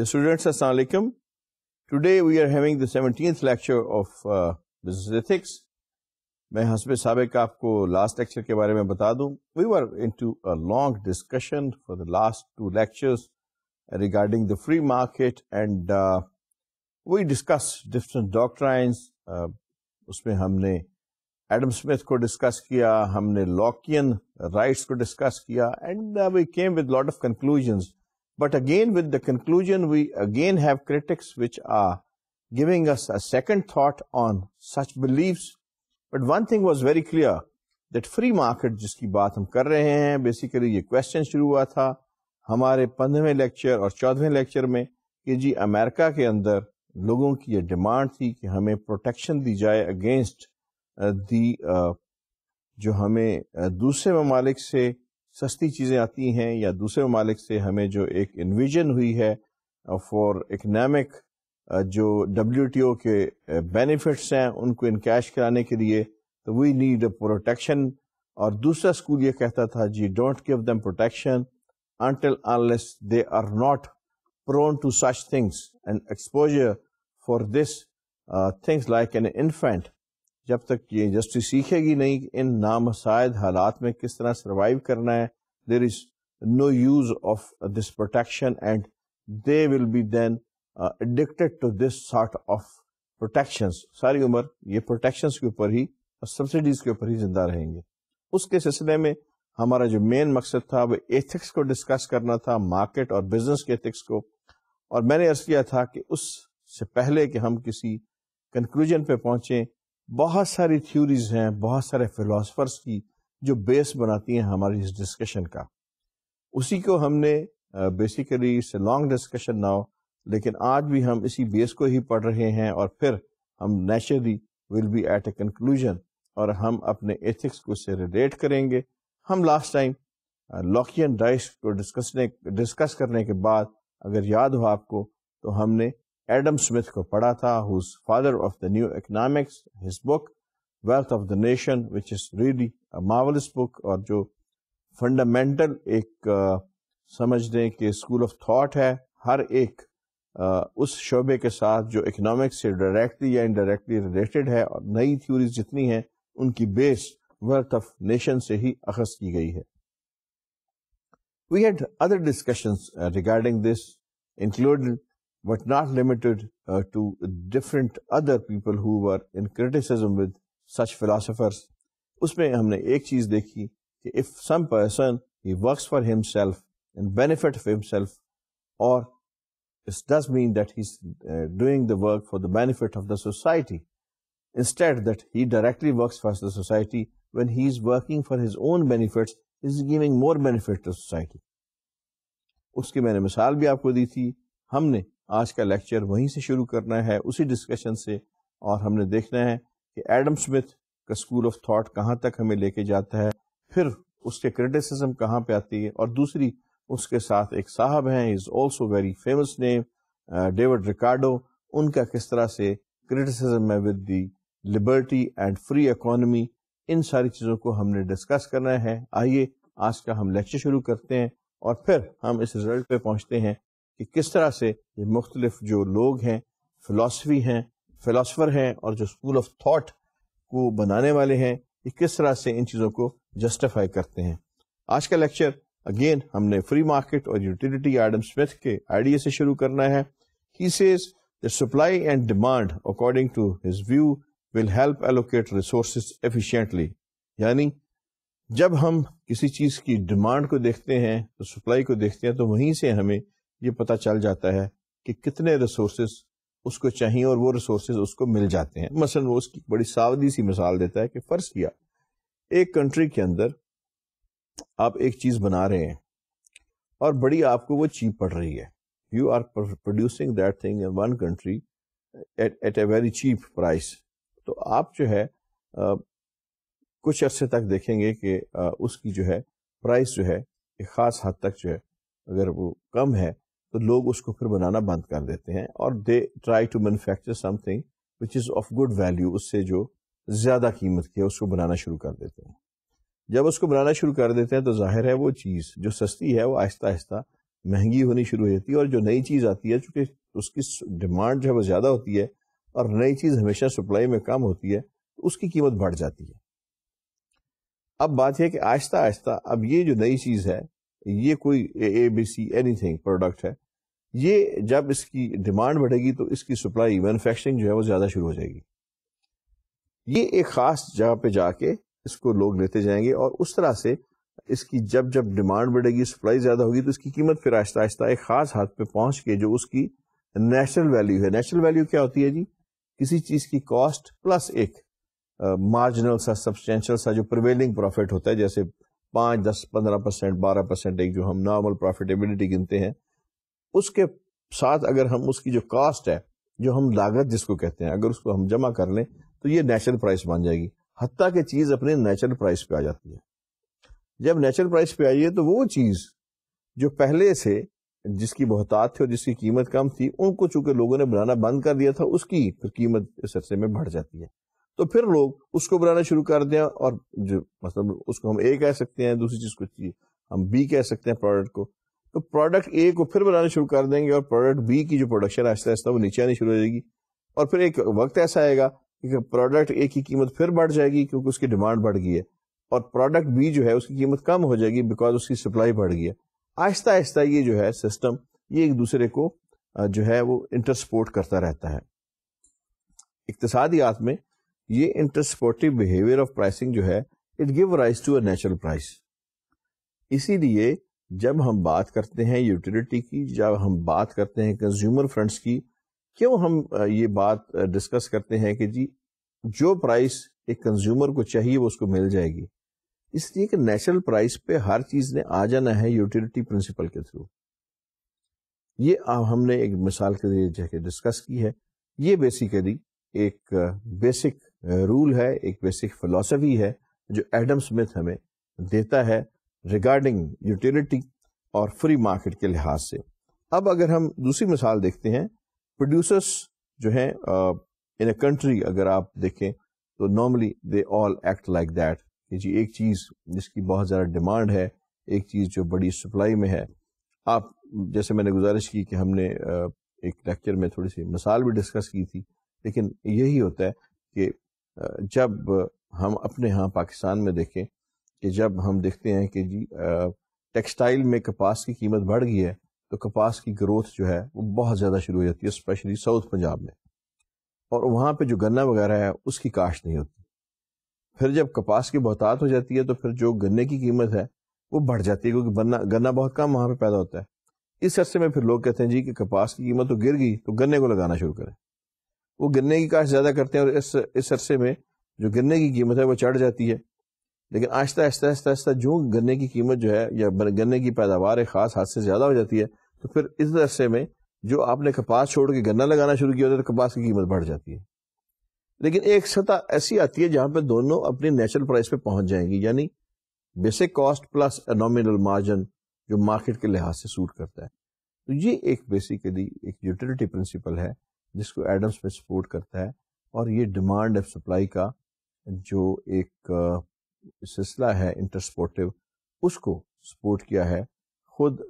Dear students, Assalamu alaikum. Today we are having the 17th lecture of uh, Business Ethics. मैं हसब सबक आपको last lecture के बारे में बता दूं we were into a long discussion for the last two lectures regarding the free market and we discuss different doctrines उसमें हमने एडम स्मिथ को डिस्कस किया हमने लॉकियन राइट्स को डिस्कस किया and we came with lot of conclusions But again with the conclusion we again have critics which are giving us a second thought on such beliefs. But one thing was very clear that free market जिसकी बात हम कर रहे हैं basically ये question शुरू हुआ था हमारे पंद्रहवें लेक्चर और चौदहवें लेक्चर में कि जी अमेरिका के अंदर लोगों की ये डिमांड थी कि हमें प्रोटेक्शन दी जाए अगेंस्ट दी जो हमें दूसरे ममालिक से सस्ती चीज़ें आती हैं या दूसरे ममालिक से हमें जो एक इन्विजन हुई है फॉर uh, इकनॉमिक uh, जो डब्ल्यू टी ओ के बेनिफिट्स uh, हैं उनको इनकेश कराने के लिए तो वी नीड प्रोटेक्शन और दूसरा स्कूल ये कहता था जी don't give them protection until unless they are not prone to such things and exposure for this uh, things like an infant जब तक ये इंडस्ट्री सीखेगी नहीं इन नामसायद हालात में किस तरह सर्वाइव करना है there is no use of this protection and they will be then addicted to this sort of protections सारी उम्र ये प्रोटेक्शंस के ऊपर ही और सब्सिडीज के ऊपर ही जिंदा रहेंगे उसके सिलसिले में हमारा जो मेन मकसद था वो एथिक्स को डिस्कस करना था मार्केट और बिजनेस के एथिक्स को और मैंने अर्ज किया था कि उससे पहले कि हम किसी कंक्लूजन पे पहुंचे बहुत सारी थ्योरीज हैं बहुत सारे फिलोसफर्स की जो बेस बनाती हैं हमारी इस डिस्कशन का उसी को हमने basically it's long discussion now लेकिन आज भी हम इसी बेस को ही पढ़ रहे हैं और फिर हम naturally will be at a conclusion और हम अपने एथिक्स को से रिलेट करेंगे हम लास्ट टाइम लॉकियन डाइस को डिस्कसने डिस्कस करने के बाद अगर याद हो आपको तो हमने एडम स्मिथ को पढ़ा था whose father of the new economics his book wealth of the nation which is really marvellous book और जो फंडामेंटल एक आ, समझ दें कि स्कूल ऑफ थॉट है हर एक आ, uh, उस शोबे के साथ जो इकोनॉमिक्स से डायरेक्टली या इनडायरेक्टली रिलेटेड है और नई थ्योरीज जितनी हैं उनकी बेस वर्थ ऑफ नेशन से ही अखज की गई है we had other discussions regarding this included but not limited uh, to different other people who were in criticism with such philosophers. उसमें हमने एक चीज देखी कि if some person he works for himself and benefit of himself or this does mean that he's uh, doing the work for the benefit of the society instead that he directly works for the society when he's working for his own benefits is giving more benefit to society उसकी मैंने मिसाल भी आपको दी थी हमने आज का lecture वहीं से शुरू करना है उसी डिस्कशन से और हमने देखना है कि एडम स्मिथ का स्कूल ऑफ थॉट कहाँ तक हमें लेके जाता है फिर उसके क्रिटिसिज्म कहाँ पे आती है और दूसरी उसके साथ एक साहब हैं is also very famous name David Ricardo उनका किस तरह से क्रिटिसिज्म है with the liberty and free economy इन सारी चीज़ों को हमने डिस्कस करना है आइए आज का हम लेक्चर शुरू करते हैं और फिर हम इस रिजल्ट पे पहुंचते हैं कि किस तरह से ये मुख्तलिफ जो लोग हैं फ़िलासफ़ी हैं फ़िलासफ़र हैं और जो स्कूल ऑफ थाट को बनाने वाले हैं ये किस तरह से इन चीज़ों को जस्टिफाई करते हैं आज का लेक्चर अगेन हमने फ्री मार्केट और यूटिलिटी एडम स्मिथ के आइडिया से शुरू करना है he says the supply and demand according to his view will help allocate resource efficiently यानी जब हम किसी चीज़ की डिमांड को देखते हैं तो सप्लाई को देखते हैं तो वहीं से हमें ये पता चल जाता है कि कितने रिसोर्सेज उसको चाहिए और वो रिसोर्सेज उसको मिल जाते हैं मसलन वो उसकी बड़ी सावधी सी मिसाल देता है कि फ़र्ज किया एक कंट्री के अंदर आप एक चीज़ बना रहे हैं और बड़ी आपको वो चीप पड़ रही है you are producing that thing in one country at a very cheap price तो आप जो है आ, कुछ अरसे तक देखेंगे कि आ, उसकी जो है प्राइस जो है एक ख़ास हद तक जो है अगर वो कम है तो लोग उसको फिर बनाना बंद कर देते हैं और they try to manufacture something which is of good value उससे जो ज़्यादा कीमत की है उसको बनाना शुरू कर देते हैं जब उसको बनाना शुरू कर देते हैं तो जाहिर है वो चीज़ जो सस्ती है वो आहिस्ता आहिस्ता महंगी होनी शुरू हो जाती है और जो नई चीज़ आती है चूंकि उसकी डिमांड जो है वो ज़्यादा होती है और नई चीज़ हमेशा सप्लाई में कम होती है तो उसकी कीमत बढ़ जाती है अब बात यह कि आहिस्ता आहिस्ता अब ये जो नई चीज़ है ये कोई A B C anything product है ये जब इसकी डिमांड बढ़ेगी तो इसकी सप्लाई मैनुफैक्चरिंग जो है वो ज़्यादा शुरू हो जाएगी ये एक ख़ास जगह पे जाके इसको लोग लेते जाएंगे और उस तरह से इसकी जब जब डिमांड बढ़ेगी सप्लाई ज़्यादा होगी तो इसकी कीमत फिर आहिस्ता आहिस्ता एक ख़ास हाथ पे पहुंच के जो उसकी नेचुरल वैल्यू है नेचुरल वैल्यू क्या होती है जी किसी चीज़ की कॉस्ट प्लस एक मार्जिनल सा सब्सटेंशियल सा जो प्रिवेलिंग प्रॉफिट होता है जैसे पाँच दस पंद्रह परसेंट बारह परसेंट एक जो हम नॉर्मल प्रॉफिटेबिलिटी गिनते हैं उसके साथ अगर हम उसकी जो कास्ट है जो हम लागत जिसको कहते हैं अगर उसको हम जमा कर लें तो ये नेचुरल प्राइस बन जाएगी हती की चीज़ अपने नेचुरल प्राइस पे आ जाती है जब नेचुरल प्राइस पे आई है तो वो चीज़ जो पहले से जिसकी बहुतात थी और जिसकी कीमत कम थी उनको चूंकि लोगों ने बनाना बंद कर दिया था उसकी फिर कीमत इस अरसे में बढ़ जाती है तो फिर लोग उसको बनाना शुरू कर दें और जो मतलब उसको हम ए कह सकते हैं दूसरी चीज कुछ हम बी कह सकते हैं प्रोडक्ट को तो प्रोडक्ट ए को फिर बनाना शुरू कर देंगे और प्रोडक्ट बी की जो प्रोडक्शन आहिस्ता आहिस्ता वो नीचे आनी शुरू हो जाएगी और फिर एक वक्त ऐसा आएगा कि प्रोडक्ट ए की कीमत फिर बढ़ जाएगी क्योंकि उसकी डिमांड बढ़ गई है और प्रोडक्ट बी जो है उसकी कीमत कम हो जाएगी बिकॉज उसकी सप्लाई बढ़ गई है आहिस्ता आहिस्ता ये जो है सिस्टम ये एक दूसरे को जो है वो इंटरसपोर्ट करता रहता है इकतसादियात में ये इंटरसपोर्टिव बिहेवियर ऑफ प्राइसिंग जो है इट गिव राइज टू अचुरल प्राइस इसीलिए जब हम बात करते हैं यूटिलिटी की जब हम बात करते हैं कंज्यूमर फ्रंट्स की क्यों हम ये बात डिस्कस करते हैं कि जी जो प्राइस एक कंज्यूमर को चाहिए वो उसको मिल जाएगी इसलिए कि नेचुरल प्राइस पे हर चीज ने आ जाना है यूटिलिटी प्रिंसिपल के थ्रू ये हमने एक मिसाल के जरिए डिस्कस की है ये बेसिकली एक बेसिक रूल है एक बेसिक फिलॉसफी है जो एडम स्मिथ हमें देता है रिगार्डिंग यूटिलिटी और फ्री मार्केट के लिहाज से अब अगर हम दूसरी मिसाल देखते हैं प्रोड्यूसर्स जो हैं इन अ कंट्री अगर आप देखें तो normally they all act like that कि जी एक चीज़ जिसकी बहुत ज़्यादा डिमांड है एक चीज़ जो बड़ी सप्लाई में है आप जैसे मैंने गुजारिश की कि हमने एक लेक्चर में थोड़ी सी मिसाल भी डिस्कस की थी लेकिन यही होता है कि जब हम अपने यहाँ पाकिस्तान में देखें कि जब हम देखते हैं कि जी टेक्सटाइल में कपास की कीमत बढ़ गई है तो कपास की ग्रोथ जो है वो बहुत ज़्यादा शुरू हो जाती है स्पेशली साउथ पंजाब में और वहाँ पे जो गन्ना वगैरह है उसकी काश्त नहीं होती फिर जब कपास की बहुतात हो जाती है तो फिर जो गन्ने की कीमत है वो बढ़ जाती है क्योंकि गन्ना गन्ना बहुत कम वहाँ पर पैदा होता है इस अरसे में फिर लोग कहते हैं जी कि कपास की कीमत तो गिर गई तो गन्ने को लगाना शुरू करें वो गन्ने की काश्त ज़्यादा करते हैं और इस इस अरसे में जो गन्ने की कीमत है वो चढ़ जाती है लेकिन आहिस्ता आहिस्ता आहिस्ता आहिस्ता जो गन्ने की कीमत जो है या गन्ने की पैदावार है खास हाथ से ज़्यादा हो जाती है तो फिर इस अरसे में जो आपने कपास छोड़ के गन्ना लगाना शुरू किया होता है तो कपास की कीमत बढ़ जाती है लेकिन एक सतह ऐसी आती है जहां पर दोनों अपने नेचुरल प्राइस पे पहुंच जाएंगी यानी basic cost plus nominal margin जो मार्केट के लिहाज से सूट करता है तो ये एक बेसिकली एक यूटिलिटी प्रिंसिपल है जिसको एडम्स पे सपोर्ट करता है और ये डिमांड एंड सप्लाई का जो एक सिलसिला है इंटरस्पोर्टिव उसको सपोर्ट किया है खुद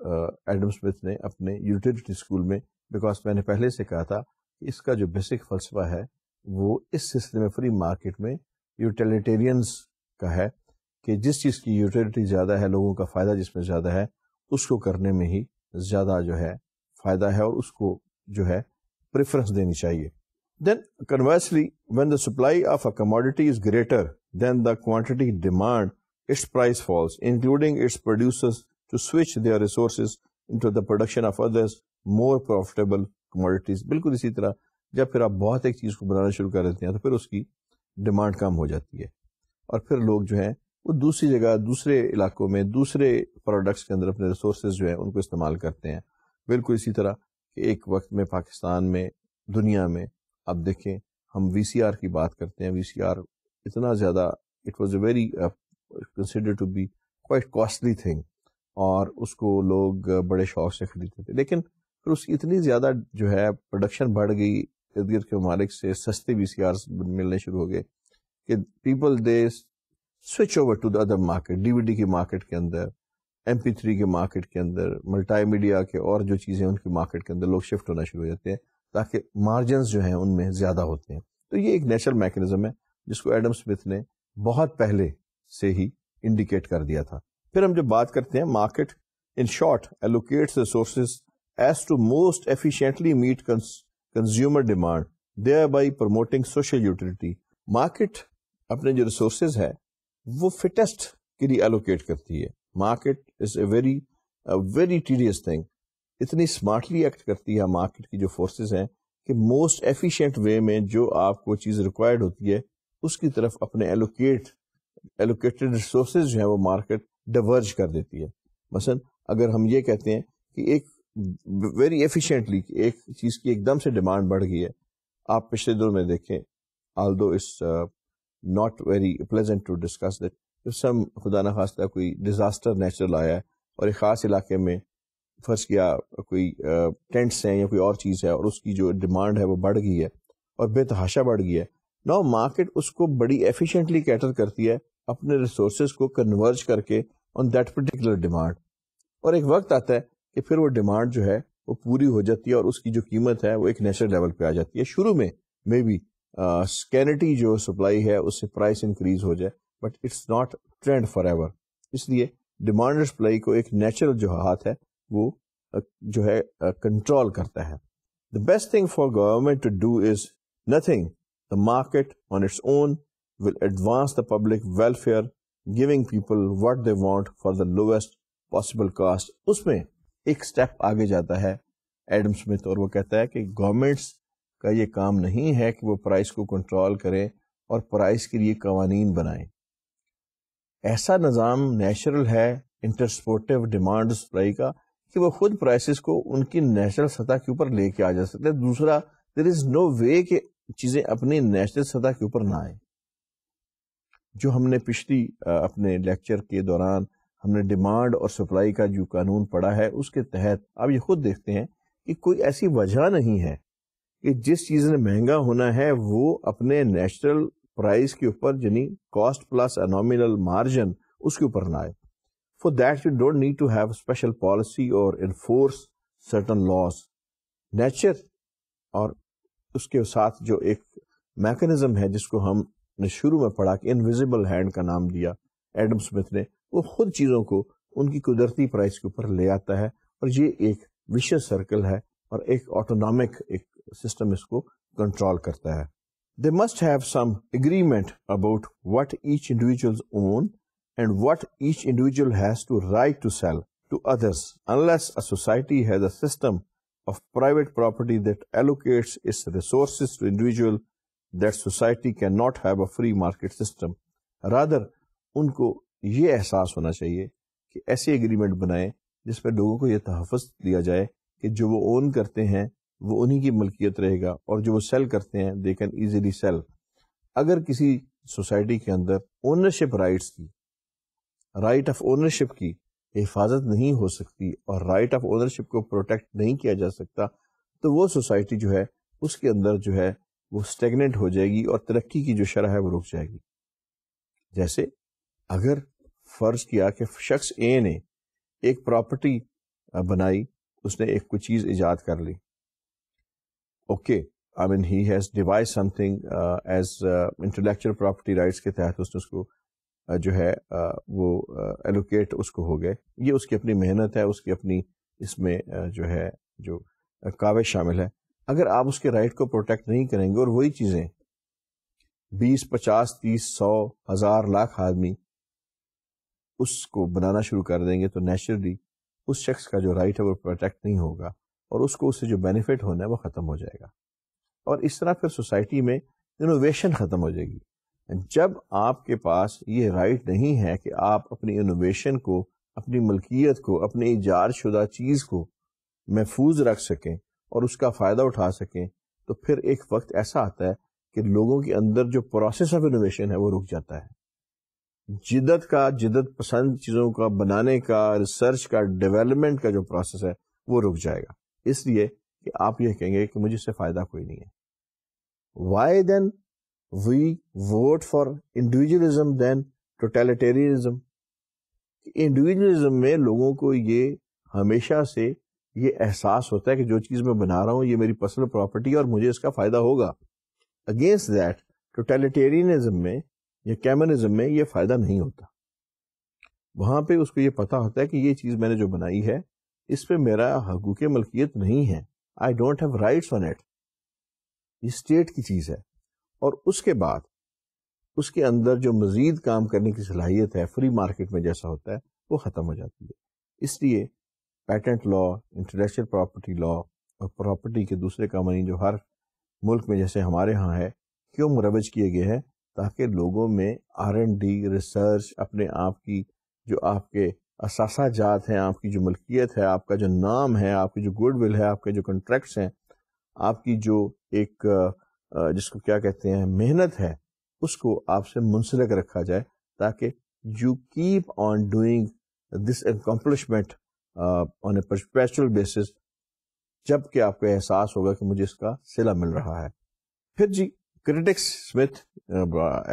एडम स्मिथ ने अपने यूटिलिटी स्कूल में बिकॉज मैंने पहले से कहा था कि इसका जो बेसिक फलसफा है वो इस सिलसिले में फ्री मार्केट में यूटिलिटेरियंस का है कि जिस चीज़ की यूटिलिटी ज़्यादा है लोगों का फ़ायदा जिसमें ज़्यादा है उसको करने में ही ज़्यादा जो है फ़ायदा है और उसको जो है प्रेफरेंस देनी चाहिए then conversely when the supply of a commodity is greater than the quantity demand its price falls including its producers to switch their resources into the production of others more profitable commodities बिल्कुल इसी तरह जब फिर आप बहुत एक चीज़ को बनाना शुरू कर देते हैं तो फिर उसकी डिमांड कम हो जाती है और फिर लोग जो हैं वो दूसरी जगह दूसरे इलाकों में दूसरे प्रोडक्ट्स के अंदर अपने रिसोर्स जो है उनको इस्तेमाल करते हैं बिल्कुल इसी तरह एक वक्त में पाकिस्तान में दुनिया में आप देखें हम वी की बात करते हैं वी इतना ज़्यादा it was a very consider to be quite costly thing और उसको लोग बड़े शौक से खरीदते थे लेकिन फिर उसकी इतनी ज़्यादा जो है प्रोडक्शन बढ़ गई इर्द गिर्द के ममालिक से सस्ते वी सी आर मिलने शुरू हो गए कि people they switch over to the other market D की मार्केट के अंदर एम पी थ्री के मार्केट के अंदर मल्टी मीडिया के और जो चीज़ें उनकी मार्केट के अंदर लोग शिफ्ट होना शुरू हो जाते हैं ताकि मार्जिन जो हैं उनमें ज़्यादा होते हैं तो ये एक नेचुरल मैकेनिज्म है जिसको एडम स्मिथ ने बहुत पहले से ही इंडिकेट कर दिया था फिर हम जब बात करते हैं market in short allocates resources as to most efficiently meet consumer demand thereby promoting social utility market अपने जो रिसोर्सेज है वो फिटेस्ट के लिए एलोकेट करती है market it's a very very mysterious thing इतनी स्मार्टली एक्ट करती है मार्केट की जो फोर्सेस हैं कि मोस्ट एफिशिएंट वे में जो आपको चीज़ रिक्वायर्ड होती है उसकी तरफ अपने एलोकेट एलोकेटेड रिसोर्स जो है वो मार्केट डिवर्ज कर देती है मसलन अगर हम ये कहते हैं कि एक वेरी एफिशिएंटली एक चीज़ की एकदम से डिमांड बढ़ गई है आप पिछले दौर में देखें although it's not very pleasant to discuss that some खुदा न खास्ता कोई डिज़ास्टर नेचुरल आया है और एक ख़ास इलाके में फ़र्ज़ किया कोई टेंट्स हैं या कोई और चीज़ है और उसकी जो डिमांड है वो बढ़ गई है और बेतहाशा बढ़ गई है नौ मार्केट उसको बड़ी एफिशिएंटली कैटर करती है अपने रिसोर्स को कन्वर्ज करके ऑन दैट पर्टिकुलर डिमांड और एक वक्त आता है कि फिर वो डिमांड जो है वो पूरी हो जाती है और उसकी जो कीमत है वो एक नेचुरल लेवल पे आ जाती है शुरू में मे बी स्कैनिटी जो सप्लाई है उससे प्राइस इंक्रीज हो जाए but it's not trend for ever इसलिए डिमांड एंड सप्लाई को एक नेचुरल जो हाथ है वो जो है कंट्रोल करता है the best thing for government to do is nothing the market on its own will advance the public welfare giving people what they want for the lowest possible cost उसमें एक स्टेप आगे जाता है Adam Smith और वो कहता है कि गवर्नमेंट्स का ये काम नहीं है कि वो प्राइस को कंट्रोल करें और प्राइस के लिए कवानीन बनाएं ऐसा निज़ाम नेचुरल है इंटरस्पोर्टिव डिमांड सप्लाई का कि वो खुद प्राइसेस को उनकी नेशनल सतह के ऊपर लेके आ जा सकते हैं दूसरा देर इज नो वे कि चीज़ें अपनी नेशनल सतह के ऊपर ना आए जो हमने पिछली अपने लेक्चर के दौरान हमने डिमांड और सप्लाई का जो कानून पढ़ा है उसके तहत आप ये खुद देखते हैं कि कोई ऐसी वजह नहीं है कि जिस चीज़ ने महंगा होना है वो अपने नेचुरल प्राइस के ऊपर यानी कॉस्ट प्लस नॉमिनल मार्जिन उसके ऊपर आए for that you don't need to have special policy और इनफोर्स सर्टन लॉस नेचर और उसके साथ जो एक मैकेनिज्म है जिसको हमने शुरू में पढ़ा कि इनविजिबल हैंड का नाम दिया एडम स्मिथ ने वो खुद चीज़ों को उनकी कुदरती प्राइस के ऊपर ले आता है और ये एक विशेष सर्कल है और एक ऑटोनॉमिक एक सिस्टम इसको कंट्रोल करता है they must have some agreement about what each individuals own and what each individual has to right to sell to others unless a society has a system of private property that allocates its resources to individual that society cannot have a free market system rather उनको ये एहसास होना चाहिए कि ऐसी agreement बनाएं जिसमें लोगों को यह तहफ़ दिया जाए कि जो वो ओन करते हैं वो उन्हीं की मलकियत रहेगा और जो वो सेल करते हैं दे कैन ईजिली सेल अगर किसी सोसाइटी के अंदर ओनरशिप राइट्स की राइट ऑफ ओनरशिप की हिफाजत नहीं हो सकती और राइट ऑफ ओनरशिप को प्रोटेक्ट नहीं किया जा सकता तो वो सोसाइटी जो है उसके अंदर जो है वो स्टेगनेंट हो जाएगी और तरक्की की जो शरह है वो रुक जाएगी जैसे अगर फर्ज किया कि शख्स ए ने एक प्रॉपर्टी बनाई उसने एक कुछ चीज़ ईजाद कर ली okay I mean he has devised something uh, as uh, intellectual property rights के तहत उसने उसको uh, जो है uh, वो एलोकेट uh, उसको हो गए ये उसकी अपनी मेहनत है उसकी अपनी इसमें uh, जो है जो काविश शामिल है अगर आप उसके राइट को प्रोटेक्ट नहीं करेंगे और वही चीज़ें बीस पचास तीस सौ हजार लाख आदमी उसको बनाना शुरू कर देंगे तो नेचुरली उस शख्स का जो राइट है वो प्रोटेक्ट नहीं होगा और उसको उससे जो बेनिफिट होना है वो ख़त्म हो जाएगा और इस तरह फिर सोसाइटी में इनोवेशन ख़त्म हो जाएगी जब आपके पास ये राइट नहीं है कि आप अपनी इनोवेशन को अपनी मलकियत को अपनी ईजाद शुदा चीज़ को महफूज रख सकें और उसका फ़ायदा उठा सकें तो फिर एक वक्त ऐसा आता है कि लोगों के अंदर जो प्रोसेस ऑफ इनोवेशन है वो रुक जाता है जिदत का जिदत पसंद चीज़ों का बनाने का रिसर्च का डेवलपमेंट का जो प्रोसेस है वो रुक जाएगा इसलिए कि आप ये कहेंगे कि मुझे इससे फ़ायदा कोई नहीं है why then we vote for individualism than totalitarianism individualism में लोगों को ये हमेशा से ये एहसास होता है कि जो चीज़ मैं बना रहा हूँ ये मेरी पर्सनल प्रॉपर्टी है और मुझे इसका फ़ायदा होगा अगेंस्ट दैट टोटलिटेरियनिज्म में या कैमनिज्म में ये फ़ायदा नहीं होता वहां पे उसको ये पता होता है कि ये चीज़ मैंने जो बनाई है इस पर मेरा हकूक मलकियत नहीं है I don't have rights on it ये स्टेट की चीज़ है और उसके बाद उसके अंदर जो मजीद काम करने की सलाहियत है फ्री मार्केट में जैसा होता है वो ख़त्म हो जाती है इसलिए patent law international property law और प्रॉपर्टी के दूसरे कानून जो हर मुल्क में जैसे हमारे यहाँ है क्यों मुरवज किए गए हैं ताकि लोगों में आर एंड डी रिसर्च अपने आप की जो आपके असासा जात हैं आपकी जो मलकियत है आपका जो नाम है आपकी जो गुडविल है आपके जो कॉन्ट्रैक्ट्स हैं आपकी जो एक जिसको क्या कहते हैं मेहनत है उसको आपसे मुंसलिक रखा जाए ताकि you keep on doing this accomplishment on a perpetual basis जबकि आपको एहसास होगा कि मुझे इसका सिला मिल रहा है फिर जी critics Smith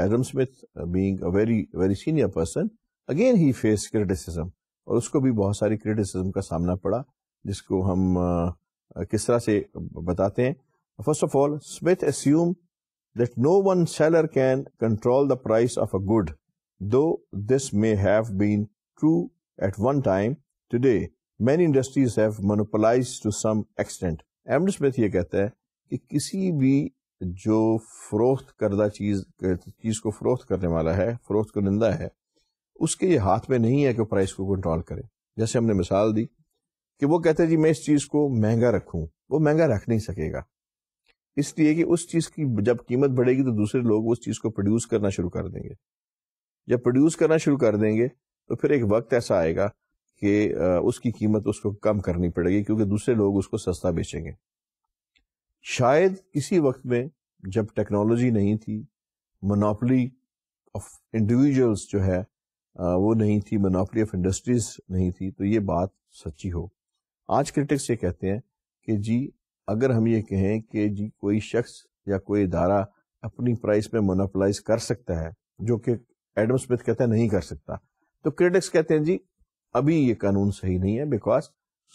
Adam Smith being very very senior person again he face criticism और उसको भी बहुत सारी क्रिटिसिज्म का सामना पड़ा जिसको हम किस तरह से बताते हैं first of all Smith assume that no one seller can control the price of a good, though this may have been true at one time. Today, many industries have monopolized to some extent. एमड Smith ये कहता है कि किसी भी जो फरोख्त करदा चीज चीज को फरोख्त करने वाला है फरोख्त को निंदा है उसके ये हाथ में नहीं है कि प्राइस को कंट्रोल करे जैसे हमने मिसाल दी कि वो कहते हैं जी मैं इस चीज को महंगा रखूं वो महंगा रख नहीं सकेगा इसलिए कि उस चीज की जब कीमत बढ़ेगी तो दूसरे लोग उस चीज को प्रोड्यूस करना शुरू कर देंगे जब प्रोड्यूस करना शुरू कर देंगे तो फिर एक वक्त ऐसा आएगा कि उसकी कीमत उसको कम करनी पड़ेगी क्योंकि दूसरे लोग उसको सस्ता बेचेंगे शायद किसी वक्त में जब टेक्नोलॉजी नहीं थी मोनोपली ऑफ इंडिविजुअल्स जो है वो नहीं थी मोनोपली ऑफ इंडस्ट्रीज नहीं थी तो ये बात सच्ची हो आज क्रिटिक्स ये कहते हैं कि जी अगर हम ये कहें कि जी कोई शख्स या कोई इदारा अपनी प्राइस में मोनोपलाइज कर सकता है जो कि एडम स्मिथ कहता है नहीं कर सकता तो क्रिटिक्स कहते हैं जी अभी ये कानून सही नहीं है because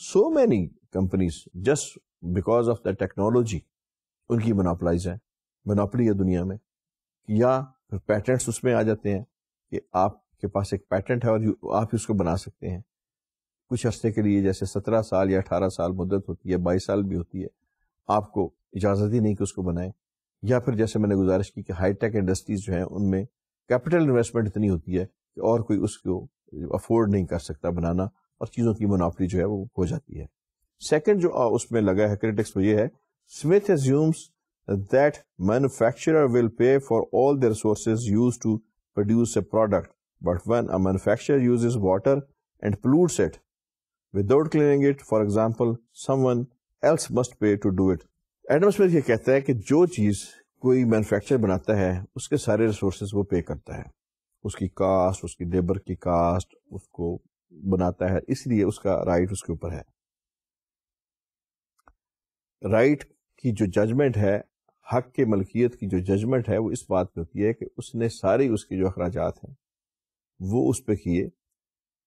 so many companies just because of the technology उनकी मोनोपलाइज है मोनोपली है दुनिया में या फिर पैटेंट्स उसमें आ जाते हैं कि आप आपके पास एक पैटेंट है और आप उसको बना सकते हैं कुछ अरसे के लिए जैसे सत्रह साल या अठारह साल मुद्दत होती है बाईस साल भी होती है आपको इजाज़त ही नहीं कि उसको बनाएं या फिर जैसे मैंने गुजारिश की कि हाईटेक इंडस्ट्रीज जो हैं उनमें कैपिटल इन्वेस्टमेंट इतनी होती है कि और कोई उसको अफोर्ड नहीं कर सकता बनाना और चीज़ों की मुनाफी जो है वो हो जाती है सेकेंड जो उसमें लगा है क्रिटिक्स वो ये है Smith assumes that manufacturer will pay for all the resource use to produce a product But when a manufacturer uses water and pollutes it without cleaning it, for example, someone else must pay to do it. Adam Smith ये कहता है कि जो चीज़ कोई manufacture बनाता है उसके सारे रिसोर्सेज वो पे करता है उसकी कास्ट उसकी लेबर की कास्ट उसको बनाता है इसलिए उसका राइट उसके ऊपर है राइट की जो जजमेंट है हक के मलकियत की जो जजमेंट है वो इस बात पे होती है कि उसने सारी उसके जो अखराज हैं वो उस पर किए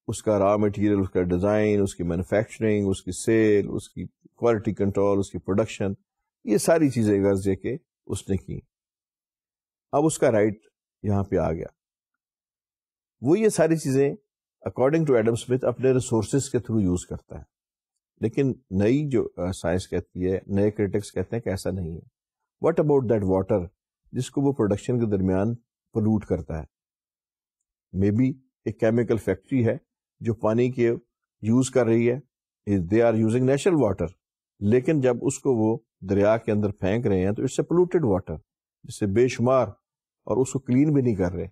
उसका रॉ मटेरियल उसका डिज़ाइन उसकी मैन्युफैक्चरिंग उसकी सेल उसकी क्वालिटी कंट्रोल उसकी प्रोडक्शन ये सारी चीज़ें गर्ज के उसने की अब उसका राइट यहां पे आ गया वो ये सारी चीज़ें अकॉर्डिंग टू एडम स्मिथ अपने रिसोर्स के थ्रू यूज़ करता है लेकिन नई जो साइंस कहती है नए क्रिटिक्स कहते हैं कि ऐसा नहीं है वट अबाउट दैट वाटर जिसको वो प्रोडक्शन के दरमियान पोलूट करता है मे बी एक केमिकल फैक्ट्री है जो पानी के यूज़ कर रही है they are using natural water लेकिन जब उसको वो दरिया के अंदर फेंक रहे हैं तो इससे पोलूटेड वाटर जिससे बेशुमार और उसको क्लीन भी नहीं कर रहे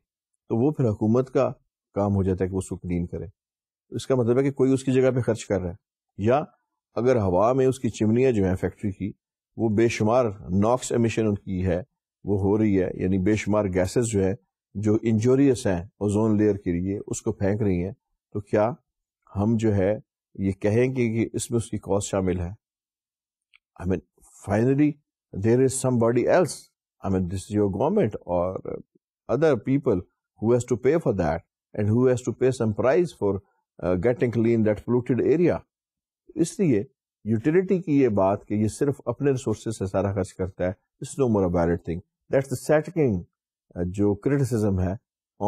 तो वो फिर हुकूमत का काम हो जाता है कि उसको क्लीन करे इसका मतलब है कि कोई उसकी जगह पे खर्च कर रहा है या अगर हवा में उसकी चिमनियाँ जो हैं फैक्ट्री की वो बेशुमार नॉक्स एमिशन उनकी है वो हो रही है यानी बेशुमार गैसेज जो है जो इंजोरियस हैं ओजोन लेयर के लिए उसको फेंक रही हैं तो क्या हम जो है ये कहेंगे कि इसमें उसकी कॉज शामिल है I mean finally there is somebody else I mean this your government और other people who has to pay for that and who has to pay some price for getting clean that polluted area इसलिए utility की ये बात कि ये सिर्फ अपने resources से सारा खर्च करता है it's no more about thing that's the setting जो क्रिटिसिज्म है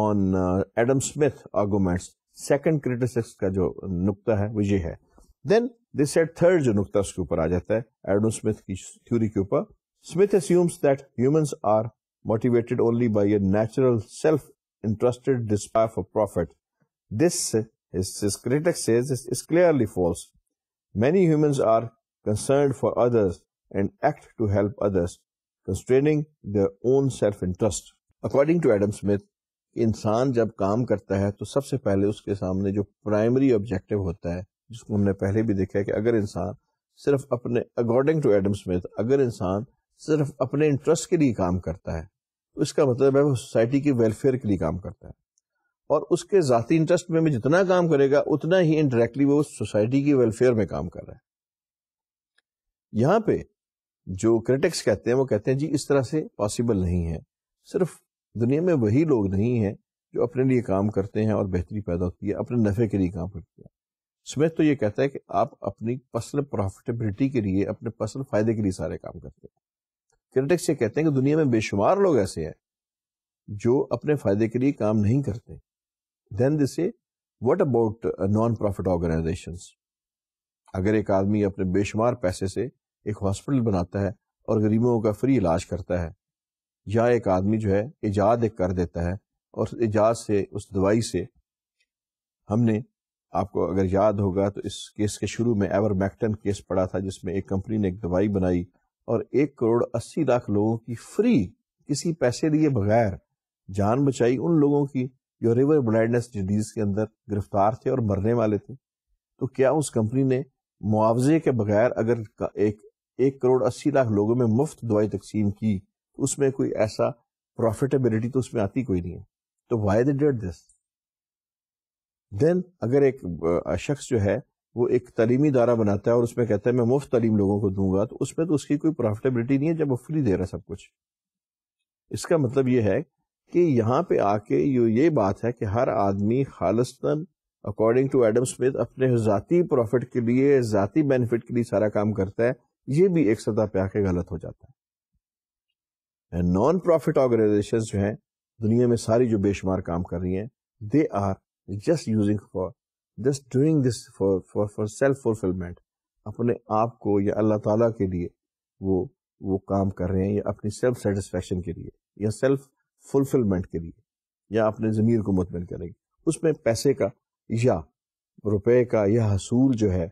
on Adam Smith arguments second critics का जो नुक्ता है वो ये है देन दिस सेट थर्ड जो नुक्ता उसके ऊपर आ जाता है एडम स्मिथ की थ्योरी के ऊपर Smith assumes that humans are motivated only by a natural self interested desire for profit this his critic says this is clearly false many humans are concerned for others and act to help others constraining their own self interest according to Adam Smith इंसान जब काम करता है तो सबसे पहले उसके सामने जो प्राइमरी ऑब्जेक्टिव होता है जिसको हमने पहले भी देखा है कि अगर इंसान सिर्फ अपने अकॉर्डिंग टू एडम स्मिथ अगर इंसान सिर्फ अपने इंटरेस्ट के लिए काम करता है तो इसका मतलब है वो सोसाइटी की वेलफेयर के लिए काम करता है और उसके ज़ाती इंटरेस्ट में, में जितना काम करेगा उतना ही इनडायरेक्टली वो सोसाइटी की वेलफेयर में काम कर रहा है यहाँ पे जो क्रिटिक्स कहते हैं वो कहते हैं जी इस तरह से पॉसिबल नहीं है सिर्फ दुनिया में वही लोग नहीं हैं जो अपने लिए काम करते हैं और बेहतरी पैदा होती है अपने नफे के लिए काम करते हैं स्मिथ तो ये कहता है कि आप अपनी पर्सनल प्रॉफिटेबिलिटी के लिए अपने पर्सनल फायदे के लिए सारे काम करते हैं क्रिटिक्स ये कहते हैं कि दुनिया में बेशुमार लोग ऐसे हैं जो अपने फायदे के लिए काम नहीं करते then this what about non profit organization अगर एक आदमी अपने बेशुमार पैसे से एक हॉस्पिटल बनाता है और गरीबों का फ्री इलाज करता है या एक आदमी जो है ईजाद एक कर देता है और ईजाद से उस दवाई से हमने आपको अगर याद होगा तो इस केस के शुरू में एवर मैक्टन केस पड़ा था जिसमें एक कंपनी ने एक दवाई बनाई और एक करोड़ अस्सी लाख लोगों की फ्री किसी पैसे लिए बगैर जान बचाई उन लोगों की जो रिवर ब्लाइंडनेस डिजीज के अंदर गिरफ्तार थे और मरने वाले थे तो क्या उस कंपनी ने मुआवजे के बगैर अगर एक एक करोड़ अस्सी लाख लोगों में मुफ्त दवाई तकसीम की उसमें कोई ऐसा प्रॉफिटेबिलिटी तो उसमें आती कोई नहीं है तो why they did this then अगर एक शख्स जो है वो एक तलीमी दारा बनाता है और उसमें कहता है मैं मुफ्त तलीम लोगों को दूंगा तो उसमें तो उसकी कोई प्रॉफिटेबिलिटी नहीं है जब वो फ्री दे रहा है सब कुछ इसका मतलब ये है कि यहाँ पे आके यो ये बात है कि हर आदमी खालस्तन अकॉर्डिंग टू एडम स्मिथ अपने जाती प्रॉफिट के लिए जाती बेनिफिट के लिए सारा काम करता है ये भी एक सतह पे आके गलत हो जाता है नॉन प्रॉफिट ऑर्गेनाइजेशन जो हैं दुनिया में सारी जो बेशुमार काम कर रही हैं they are just using for just doing this for for for self fulfilment अपने आप को या अल्लाह ताला के लिए वो वो काम कर रहे हैं या अपनी सेल्फ सेटिस्फेक्शन के लिए या सेल्फ फुलफिलमेंट के लिए या अपने ज़मीर को मुतमिन करेगी उसमें पैसे का या रुपए का या हसूल जो है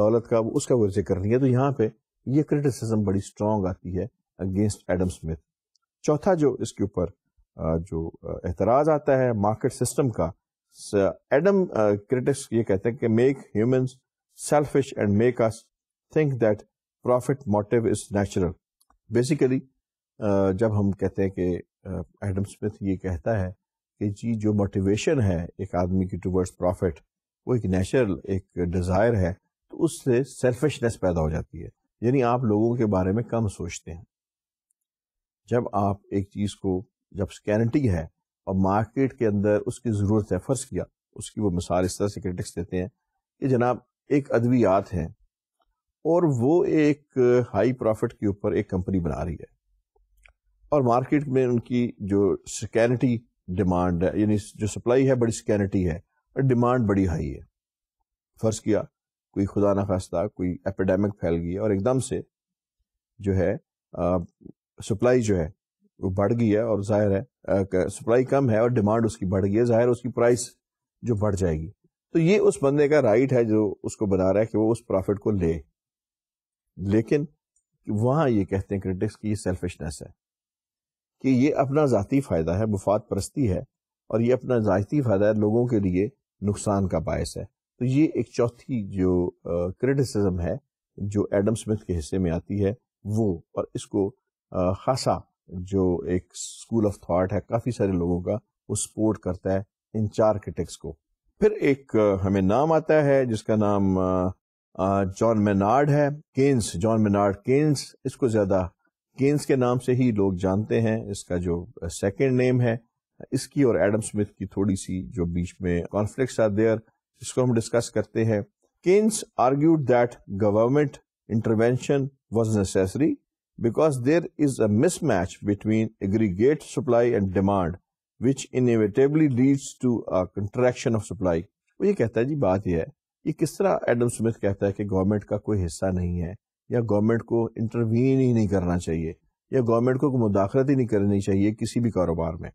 दौलत का उसका वो जिक्र नहीं है तो यहाँ पे ये क्रिटिसिज्म बड़ी स्ट्रांग आती है अगेंस्ट एडम स्मिथ चौथा जो इसके ऊपर जो एतराज आता है मार्केट सिस्टम का एडम क्रिटिक्स ये कहते हैं कि make human selfish and make us think that profit motive is natural basically जब हम कहते हैं कि एडम स्मिथ ये कहता है कि जी जो मोटिवेशन है एक आदमी की टूवर्ड्स प्रॉफिट वो एक नेचुरल एक डिज़ायर है तो उससे सेल्फिशनेस पैदा हो जाती है यानी आप लोगों के बारे में कम सोचते हैं जब आप एक चीज को जब स्कैनिटी है और मार्केट के अंदर उसकी जरूरत है फर्ज किया उसकी वो मिसाल इस तरह से क्रिटिक्स देते हैं कि जनाब एक अद्वियात है और वो एक हाई प्रॉफिट के ऊपर एक कंपनी बना रही है और मार्केट में उनकी जो सिक्योरिटी डिमांड है यानी जो सप्लाई है बड़ी सिक्योरिटी है और डिमांड बड़ी हाई है फर्ज किया कोई खुदा ना खास्ता कोई एपिडेमिक फैल गई और एकदम से जो है सप्लाई जो है वो बढ़ गई है और जाहिर है सप्लाई कम है और डिमांड उसकी बढ़ गई है जाहिर उसकी प्राइस जो बढ़ जाएगी तो ये उस बंदे का राइट है जो उसको बना रहा है कि वो उस प्रॉफिट को ले लेकिन वहां ये कहते हैं क्रिटिक्स की ये सेल्फिशनेस है कि ये अपना जाती फायदा है मुफाद परस्ती है और ये अपना जाती फायदा है लोगों के लिए नुकसान का बायस है तो ये एक चौथी जो क्रिटिसिज्म है जो एडम स्मिथ के हिस्से में आती है वो और इसको ख़ासा जो एक स्कूल ऑफ थाट है काफ़ी सारे लोगों का वो सपोर्ट करता है इन चार क्रिटिक्स को फिर एक हमें नाम आता है जिसका नाम जॉन मेनार्ड है केन्स जॉन मेनार्ड केन्स इसको ज़्यादा केन्स के नाम से ही लोग जानते हैं इसका जो सेकेंड नेम है इसकी और एडम स्मिथ की थोड़ी सी जो बीच में कॉन्फ्लिक्ट आर देयर जिसको हम डिस्कस करते हैं Keynes argued that government intervention was necessary because there is a mismatch between aggregate supply and demand which inevitably leads to a contraction of supply वो ये कहता है जी बात यह है ये किस तरह एडम स्मिथ कहता है कि गवर्नमेंट का कोई हिस्सा नहीं है या गवर्नमेंट को इंटरवीन ही नहीं करना चाहिए या गवर्नमेंट को मुदाखलत ही नहीं करनी चाहिए किसी भी कारोबार में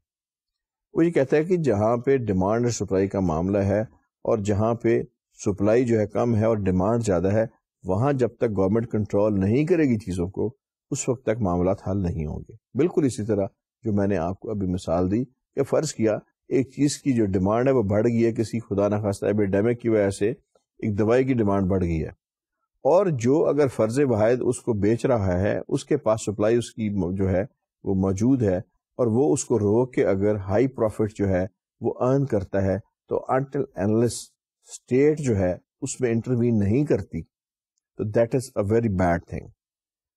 वो ये कहता है कि जहाँ पे डिमांड और सप्लाई का मामला है और जहाँ पे सप्लाई जो है कम है और डिमांड ज़्यादा है वहाँ जब तक गवर्नमेंट कंट्रोल नहीं करेगी चीज़ों को उस वक्त तक मामला हल नहीं होंगे बिल्कुल इसी तरह जो मैंने आपको अभी मिसाल दी कि फ़र्ज़ किया एक चीज़ की जो डिमांड है वो बढ़ गई है किसी खुदा न खास्ता एपिडेमिक की वजह से एक दवाई की डिमांड बढ़ गई है और जो अगर फ़र्ज वाहिद उसको बेच रहा है उसके पास सप्लाई उसकी जो है वो मौजूद है और वो उसको रोक के अगर हाई प्रॉफिट जो है वो अर्न करता है तो अनटिल एनलिस स्टेट जो है उसमें इंटरवीन नहीं करती तो that is a very bad thing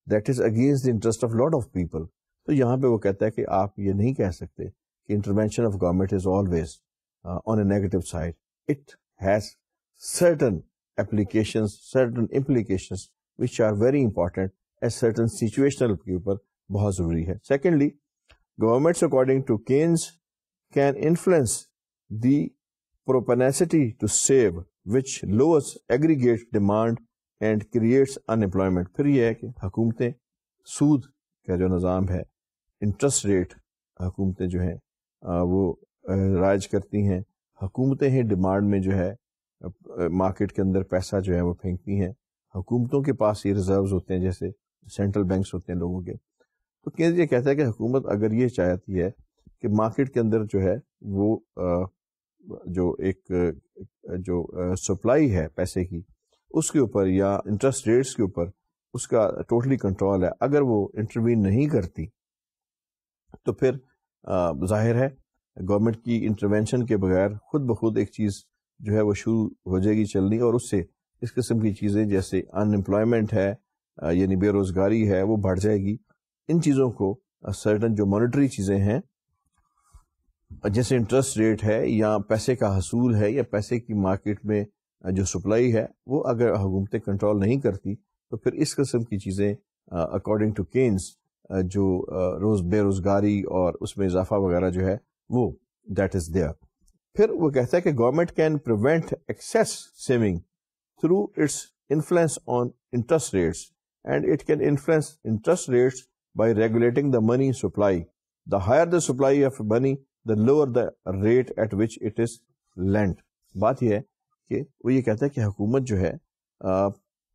that is against the interest of lot of people तो यहाँ पे वो कहता है कि आप ये नहीं कह सकते कि intervention of government is always on a negative side it has certain applications, certain implications which are very important as certain situational के ऊपर बहुत जरूरी है Secondly, governments according to Keynes can influence the propensity to save which lowers aggregate demand and creates unemployment फिर यह है कि हुकूमतें सूद का जो निज़ाम है इंटरेस्ट रेट हुकूमतें जो हैं वो राज करती हैं हुकूमतें ही डिमांड में जो है मार्केट के अंदर पैसा जो है वो फेंकती हैं हुकूमतों के पास ये रिजर्व्स होते हैं जैसे सेंट्रल बैंक्स होते हैं लोगों के तो केंद्र ये कहता है कि हुकूमत अगर ये चाहती है कि मार्केट के अंदर जो है वो जो एक जो सप्लाई है पैसे की उसके ऊपर या इंटरेस्ट रेट्स के ऊपर उसका टोटली कंट्रोल है अगर वो इंटरवीन नहीं करती तो फिर जाहिर है गवर्नमेंट की इंटरवेंशन के बगैर खुद ब खुद एक चीज़ जो है वो शुरू हो जाएगी चलनी और उससे इस किस्म की चीज़ें जैसे अनएम्प्लॉयमेंट है यानी बेरोज़गारी है वो बढ़ जाएगी इन चीज़ों को सर्टन जो मॉनिटरी चीज़ें हैं जैसे इंटरेस्ट रेट है या पैसे का हसूल है या पैसे की मार्केट में जो सप्लाई है वो अगर हुकूमतें कंट्रोल नहीं करती तो फिर इस कस्म की चीज़ें अकॉर्डिंग टू केन्स जो रोज़ बेरोज़गारी और उसमें इजाफा वगैरह जो है वो दैट इज़ देयर फिर वो कहता है कि government can prevent excess saving through its influence on interest rates and it can influence interest rates by regulating the money supply. The higher the supply of money, the lower the rate at which it is lent. बात यह है कि वो ये कहता है कि हुकूमत जो है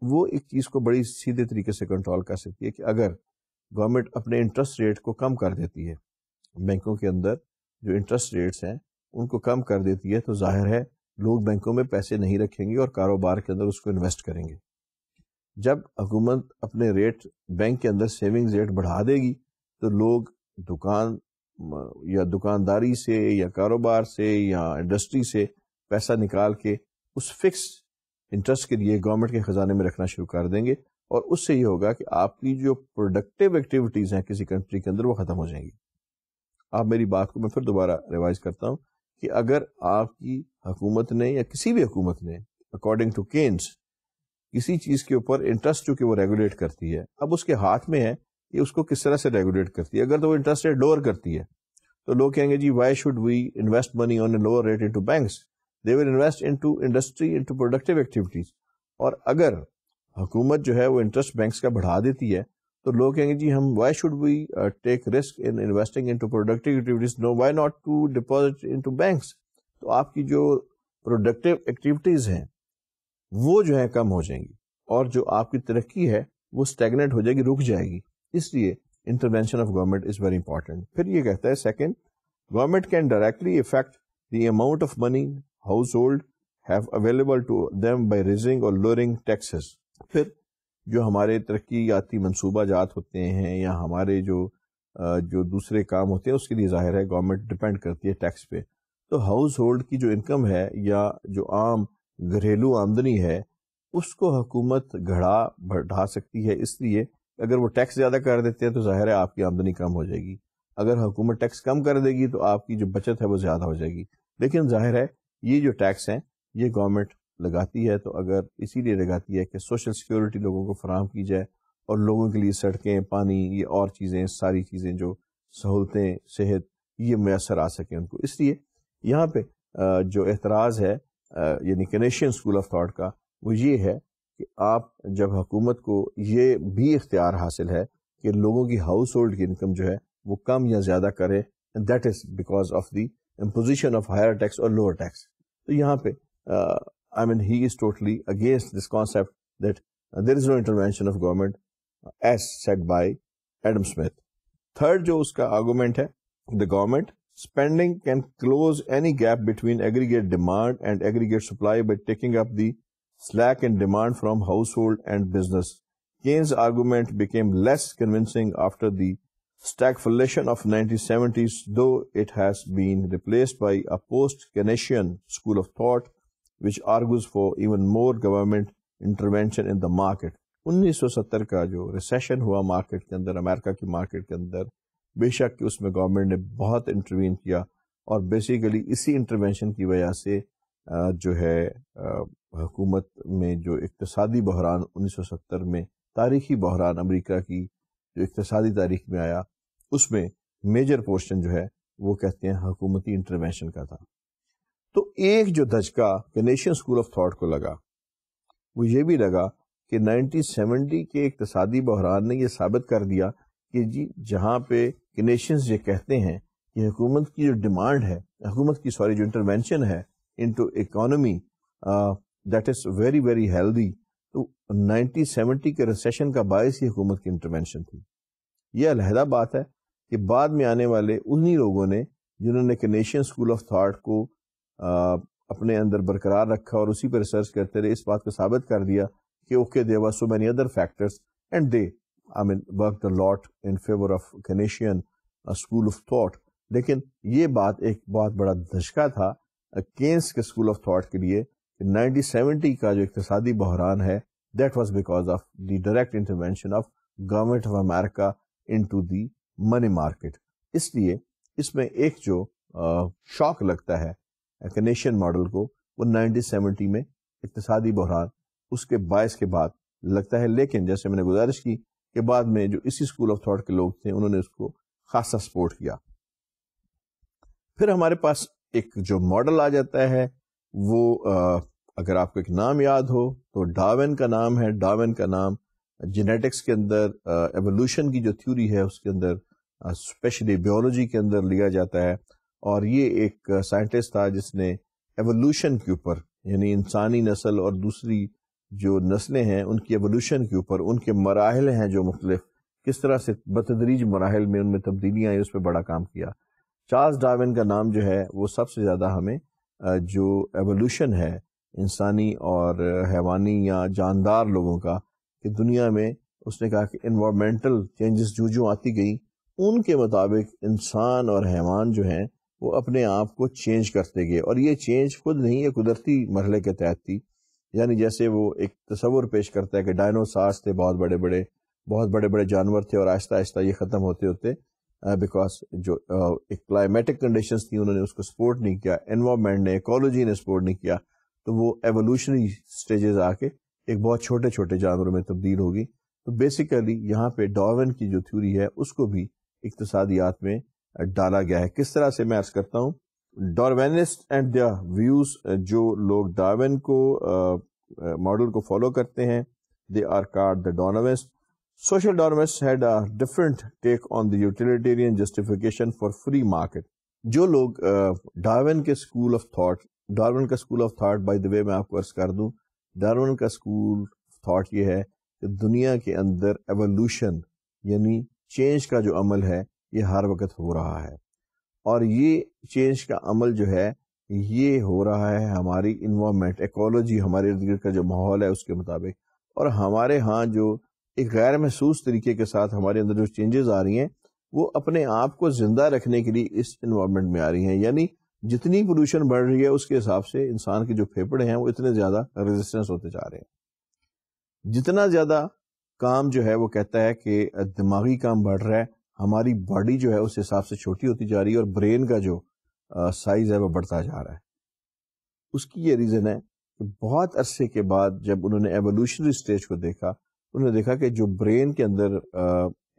वो एक चीज़ को बड़ी सीधे तरीके से कंट्रोल कर सकती है कि अगर गवर्नमेंट अपने इंटरेस्ट रेट को कम कर देती है बैंकों के अंदर जो इंटरेस्ट रेट्स हैं उनको कम कर देती है तो जाहिर है लोग बैंकों में पैसे नहीं रखेंगे और कारोबार के अंदर उसको इन्वेस्ट करेंगे जब हुकूमत अपने रेट बैंक के अंदर सेविंग्स रेट बढ़ा देगी तो लोग दुकान या दुकानदारी से या कारोबार से या इंडस्ट्री से पैसा निकाल के उस फिक्स इंटरेस्ट के लिए गवर्नमेंट के खजाने में रखना शुरू कर देंगे और उससे ये होगा कि आपकी जो प्रोडक्टिव एक्टिविटीज हैं किसी कंट्री के अंदर वो खत्म हो जाएंगी आप मेरी बात को मैं फिर दोबारा रिवाइज करता हूँ कि अगर आपकी हुकूमत ने या किसी भी हुकूमत ने अकॉर्डिंग टू केन्स किसी चीज के ऊपर इंटरेस्ट जो कि वो रेगुलेट करती है अब उसके हाथ में है कि उसको किस तरह से रेगुलेट करती है अगर तो वो इंटरेस्ट रेट लोअर करती है तो लोग कहेंगे जी why should we invest money on a lower rate into banks they will invest into industry into productive activities और अगर हुकूमत जो है वो इंटरेस्ट बैंक्स का बढ़ा देती है तो लोग कहेंगे जी हम why should we take risk in investing into productive activities no why not to deposit into banks तो आपकी जो प्रोडक्टिव एक्टिविटीज हैं वो जो है कम हो जाएंगी और जो आपकी तरक्की है वो स्टेगनेट हो जाएगी रुक जाएगी इसलिए intervention of government is very important फिर ये कहता है second government can directly effect the amount of money household have available to them by raising or lowering taxes. फिर जो हमारे तरक्याती मनसूबा जात होते हैं या हमारे जो जो दूसरे काम होते हैं उसके लिए जाहिर है गवर्नमेंट डिपेंड करती है टैक्स पे तो हाउस होल्ड की जो इनकम है या जो आम घरेलू आमदनी है उसको हुकूमत घड़ा बढ़ा सकती है इसलिए अगर वो टैक्स ज़्यादा कर देते हैं तो जाहिर है आपकी आमदनी कम हो जाएगी अगर हुकूमत टैक्स कम कर देगी तो आपकी जो बचत है वो ज़्यादा हो जाएगी लेकिन जाहिर है ये जो टैक्स हैं ये गवर्नमेंट लगाती है तो अगर इसीलिए लगाती है कि सोशल सिक्योरिटी लोगों को फराहम की जाए और लोगों के लिए सड़कें पानी ये और चीज़ें सारी चीज़ें जो सहूलतें सेहत ये मैसर आ सकें उनको इसलिए यहाँ पे जो एतराज़ है यानी कनेशियन स्कूल ऑफ थाट का वो ये है कि आप जब हुकूमत को ये भी इख्तियार हासिल है कि लोगों की हाउस होल्ड की इनकम जो है वो कम या ज़्यादा करे that is because of the imposition of higher tax or lower tax. तो यहाँ पे uh, I mean he is totally against this concept that uh, there is no intervention of government uh, as said by Adam Smith. Third जो उसका argument है the government spending can close any gap between aggregate demand and aggregate supply by taking up the slack in demand from household and business. Keynes' argument became less convincing after the stagflation of 1970s, though it has been replaced by a post-Keynesian school of thought which argues for even more government intervention in the market. 1970 का जो recession हुआ market के अंदर America की market के अंदर बेशक कि उसमें गवर्नमेंट ने बहुत इंटरवीन किया और बेसिकली इसी इंटरवेंशन की वजह से जो है हुकूमत में जो इकतसादी बहरान 1970 में तारीखी बहरान अमेरिका की जो इकतसादी तारीख में आया उसमें मेजर पोर्शन जो है वो कहते हैं हुकूमती इंटरवेंशन का था तो एक जो धचका कैनेशियन स्कूल ऑफ थॉट को लगा वो ये भी लगा कि 1970 के इकतसादी बहरान ने यह साबित कर दिया कि जी जहाँ पे कैनेशियंस ये कहते हैं कि हुकूमत की जो डिमांड है हुकूमत की सॉरी जो इंटरवेंशन है into economy that is very very healthy nineteen seventy के रिसेशन का बायस ही हुकूमत की इंटरवेंशन थी ये अलहदा बात है कि बाद में आने वाले उन्हीं लोगों ने जिन्होंने कनेशियन स्कूल ऑफ थाट को आ, अपने अंदर बरकरार रखा और उसी पर रिसर्च करते रहे इस बात को साबित कर दिया कि okay there were so many other factors and they I mean work the lot in favour of Keynesian school of thought लेकिन ये बात एक बहुत बड़ा धचका था केन्स के स्कूल ऑफ थाट के लिए नाइनटीन सेवेंटी का जो इकतसादी बहरान है That was because of the direct intervention of government of America into the money market. इसलिए इसमें एक जो शॉक लगता है कनेशियन मॉडल को वो 1970 में इकतसादी बहरान उसके बायस के बाद लगता है लेकिन जैसे मैंने गुजारिश की के बाद में जो इसी स्कूल ऑफ थॉट के लोग थे उन्होंने उसको खासा सपोर्ट किया फिर हमारे पास एक जो मॉडल आ जाता है वो अगर आपको एक नाम याद हो तो डावेन का नाम है डावेन का नाम जेनेटिक्स के अंदर एवोल्यूशन की जो थ्योरी है उसके अंदर स्पेशली बियोलॉजी के अंदर लिया जाता है और ये एक साइंटिस्ट था जिसने एवोल्यूशन के ऊपर यानी इंसानी नस्ल और दूसरी जो नस्लें हैं उनकी एवोल्यूशन के ऊपर उनके मराहल हैं जो मुख्तलिफ किस तरह से बतदरीज मराहल में उनमें तब्दीलियाँ आई उस पर बड़ा काम किया चार्ल्स डार्विन का नाम जो है वो सबसे ज़्यादा हमें जो एवोल्यूशन है इंसानी और हैवानी या जानदार लोगों का कि दुनिया में उसने कहा कि इन्वामेंटल चेंजेस जो जो आती गई उनके मुताबिक इंसान और हैवान जो हैं वो अपने आप को चेंज करते गए और ये चेंज खुद नहीं ये कुदरती मरहले के तहत थी यानी जैसे वो एक तस्वुर पेश करता है कि डायनोसार्स थे बहुत बड़े बड़े बहुत बड़े बड़े जानवर थे और आहिस्ता आहिस्ता ये ख़त्म होते होते बिकॉज जो एक क्लाइमेटिक कंडीशंस थी उन्होंने उसको सपोर्ट नहीं किया इन्वामेंट ने इकोलॉजी ने सपोर्ट नहीं किया तो वो एवोल्यूशनरी स्टेजेस आके एक बहुत छोटे छोटे जानवरों में तब्दील होगी तो बेसिकली यहाँ पे डॉर्वन की जो थ्योरी है उसको भी इकतसादियात में डाला गया है किस तरह से मैं अर्ज करता हूँ डॉर्वेनिस्ट एंड दिया व्यूज जो लोग डार्विन को मॉडल को फॉलो करते हैं they are called the Darwinist social economists had a different take on the utilitarian justification for free market जो लोग डार्विन के स्कूल ऑफ थॉट डार्वन का school of thought by the way मैं आपको अर्ज कर दूँ डार्वन का स्कूल थाट ये है कि दुनिया के अंदर एवोल्यूशन यानी चेंज का जो अमल है ये हर वक्त हो रहा है और ये चेंज का अमल जो है ये हो रहा है हमारी इन्वामेंट एकोलॉजी हमारे इर्द गिर्द का जो माहौल है उसके मुताबिक और हमारे यहाँ जो एक गैर महसूस तरीके के साथ हमारे अंदर जो चेंजेस आ रही हैं वो अपने आप को जिंदा रखने के लिए इस इन्वामेंट में आ रही हैं यानी जितनी पोल्यूशन बढ़ रही है उसके हिसाब से इंसान के जो फेफड़े हैं वो इतने ज्यादा रेजिस्टेंस होते जा रहे हैं जितना ज्यादा काम जो है वो कहता है कि दिमागी काम बढ़ रहा है हमारी बॉडी जो है उस हिसाब से छोटी होती जा रही है और ब्रेन का जो साइज है वह बढ़ता जा रहा है उसकी ये रीज़न है कि बहुत अरसे के बाद जब उन्होंने एवोल्यूशनरी स्टेज को देखा उन्होंने देखा कि जो ब्रेन के अंदर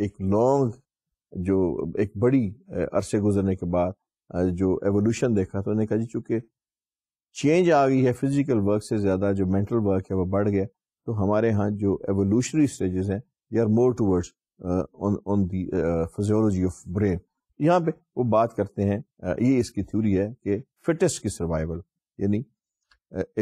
एक लॉन्ग जो एक बड़ी अरसे गुजरने के बाद जो एवोल्यूशन देखा तो उन्होंने कहा जी चूंकि चेंज आ गई है फिजिकल वर्क से ज़्यादा जो मेंटल वर्क है वो बढ़ गया तो हमारे यहाँ जो एवोल्यूशनरी स्टेजेस हैं they are more towards on the physiology of brain यहाँ पे वो बात करते हैं uh, ये इसकी थ्योरी है कि फिटेस्ट की सर्वाइवल यानी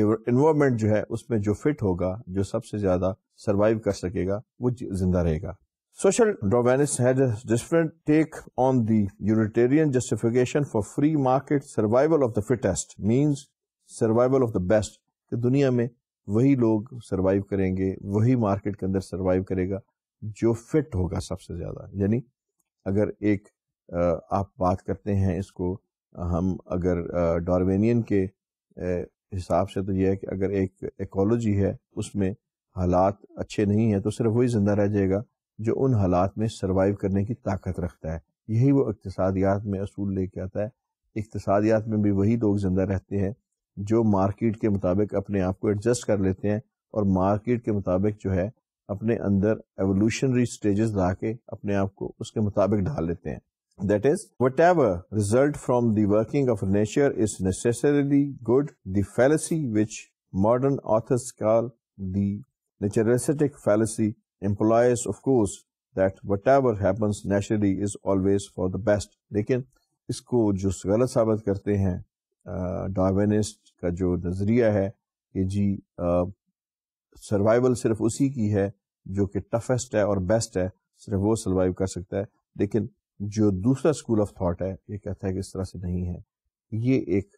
इन्वामेंट uh, जो है उसमें जो फिट होगा जो सबसे ज़्यादा सर्वाइव कर सकेगा वो जिंदा रहेगा Social Darwinists had a different take on the utilitarian justification for free market survival of the fittest means survival of the best कि दुनिया में वही लोग सरवाइव करेंगे वही मार्केट के अंदर सरवाइव करेगा जो फिट होगा सबसे ज़्यादा यानी अगर एक आप बात करते हैं इसको हम अगर डॉर्वेनियन के हिसाब से तो यह है कि अगर एक इकोलॉजी है उसमें हालात अच्छे नहीं हैं तो सिर्फ वही ज़िंदा रह जाएगा जो उन हालात में सर्वाइव करने की ताकत रखता है यही वो इकतसादियात में असूल लेके आता है इकतसादियात में भी वही लोग ज़िंदा रहते हैं जो मार्केट के मुताबिक अपने आप को एडजस्ट कर लेते हैं और मार्केट के मुताबिक जो है अपने अंदर एवोल्यूशनरी स्टेजेस ला के अपने आप को उसके मुताबिक ढाल लेते हैं that is whatever result from the working of nature is necessarily good the which modern authors call call the naturalistic implies of course that whatever happens naturally is always for the best लेकिन इसको जो गलत साबित करते हैं डार्विनिस्ट का जो नज़रिया है कि जी सर्वाइवल सिर्फ उसी की है जो कि टफेस्ट है और बेस्ट है सिर्फ वो सर्वाइव कर सकता है लेकिन जो दूसरा स्कूल ऑफ थॉट है ये कहता है कि इस तरह से नहीं है ये एक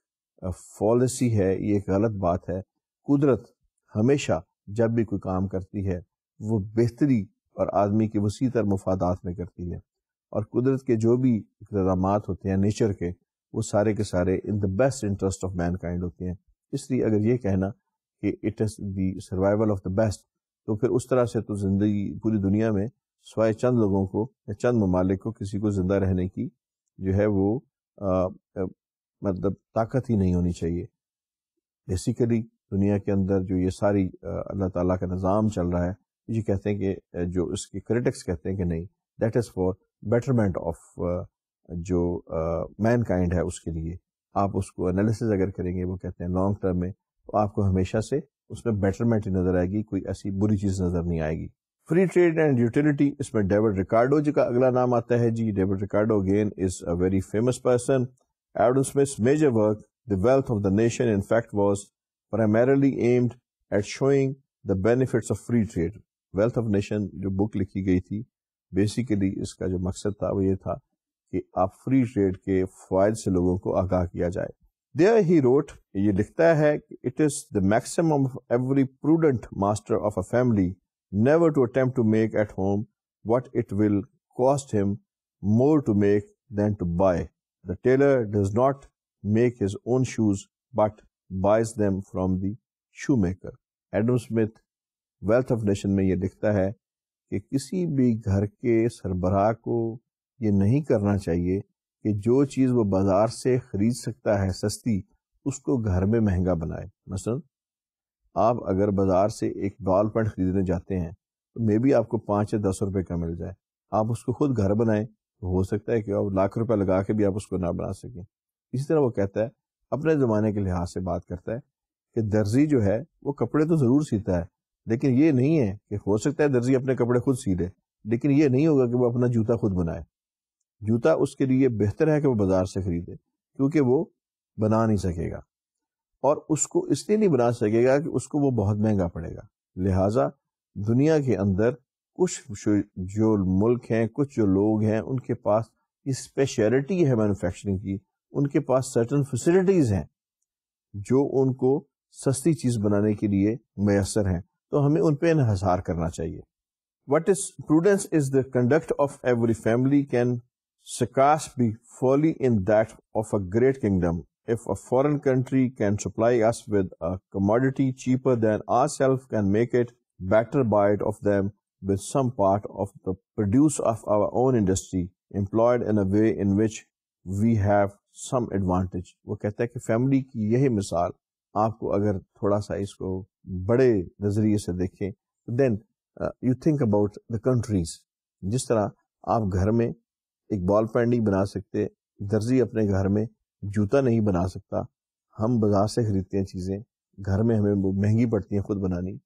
पॉलिसी है ये एक गलत बात है कुदरत हमेशा जब भी कोई काम करती है वो बेहतरी और आदमी के वसी तर मफादात में करती है और कुदरत के जो भी इकदाम होते हैं नेचर के वो सारे के सारे in the best interest of mankind होते हैं इसलिए अगर ये कहना कि it is the survival of the best तो फिर उस तरह से तो ज़िंदगी पूरी दुनिया में सवाए चंद लोगों को या चंद ममालिक को किसी को ज़िंदा रहने की जो है वो मतलब ताकत ही नहीं होनी चाहिए बेसिकली दुनिया के अंदर जो ये सारी अल्लाह ताला का निज़ाम चल रहा है ये कहते हैं कि जो इसकी क्रिटिक्स कहते हैं कि नहीं that is for betterment of जो मैन uh, काइंड है उसके लिए आप उसको एनालिसिस अगर करेंगे वो कहते हैं लॉन्ग टर्म में तो आपको हमेशा से उसमें बेटरमेंट ही नजर आएगी कोई ऐसी बुरी चीज़ नज़र नहीं आएगी फ्री ट्रेड एंड यूटिलिटी इसमें डेविड रिकार्डो जी का अगला नाम आता है जी David Ricardo again is a very famous person Adam Smith major work the wealth of the nation in fact was primarily aimed at showing the benefits of free trade wealth of nation जो book लिखी गई थी basically इसका जो मकसद था वो ये था कि आप फ्री ट्रेड के फायद से लोगों को आगाह किया जाए देयर ही रोट ये लिखता है कि it is the maximum of every prudent master of a family never to attempt to make at home what it will cost him more to make than to buy the tailor does not make his own shoes but buys them from the shoemaker Adam Smith wealth of nation में ये लिखता है कि किसी भी घर के सरबराह को ये नहीं करना चाहिए कि जो चीज़ वो बाज़ार से ख़रीद सकता है सस्ती उसको घर में महंगा बनाए मसलन आप अगर बाज़ार से एक बॉल पेंट ख़रीदने जाते हैं तो मे भी आपको पाँच या दस रुपये का मिल जाए आप उसको खुद घर बनाएं तो हो सकता है कि आप लाख रुपये लगा के भी आप उसको ना बना सकें इसी तरह वो कहता है अपने ज़माने के लिहाज से बात करता है कि दर्जी जो है वो कपड़े तो ज़रूर सीता है लेकिन ये नहीं है कि हो सकता है दर्जी अपने कपड़े खुद सी दे लेकिन ये नहीं होगा कि वो अपना जूता खुद बनाए जूता उसके लिए बेहतर है कि वो बाजार से खरीदे क्योंकि वो बना नहीं सकेगा और उसको इसलिए नहीं बना सकेगा कि उसको वो बहुत महंगा पड़ेगा लिहाजा दुनिया के अंदर कुछ जो मुल्क हैं कुछ जो लोग हैं उनके पास स्पेशलिटी है मैनुफेक्चरिंग की उनके पास सर्टन फैसिलिटीज़ हैं जो उनको सस्ती चीज़ बनाने के लिए मैसर हैं तो हमें उन पर इन्हसार करना चाहिए what is prudence is the conduct of every family can scarce be folly in that of a great kingdom if a foreign country can supply us with a commodity cheaper than ourselves can make it better by it of them with some part of the produce of our own industry employed in a way in which we have some advantage वो कहता है कि family की यही मिसाल आपको अगर थोड़ा सा इसको बड़े नज़रिए से देखें then you think about the countries जिस तरह आप घर में एक बॉल पैड नहीं बना सकते दर्जी अपने घर में जूता नहीं बना सकता हम बाज़ार से ख़रीदते हैं चीज़ें घर में हमें वो महंगी पड़ती हैं ख़ुद बनानी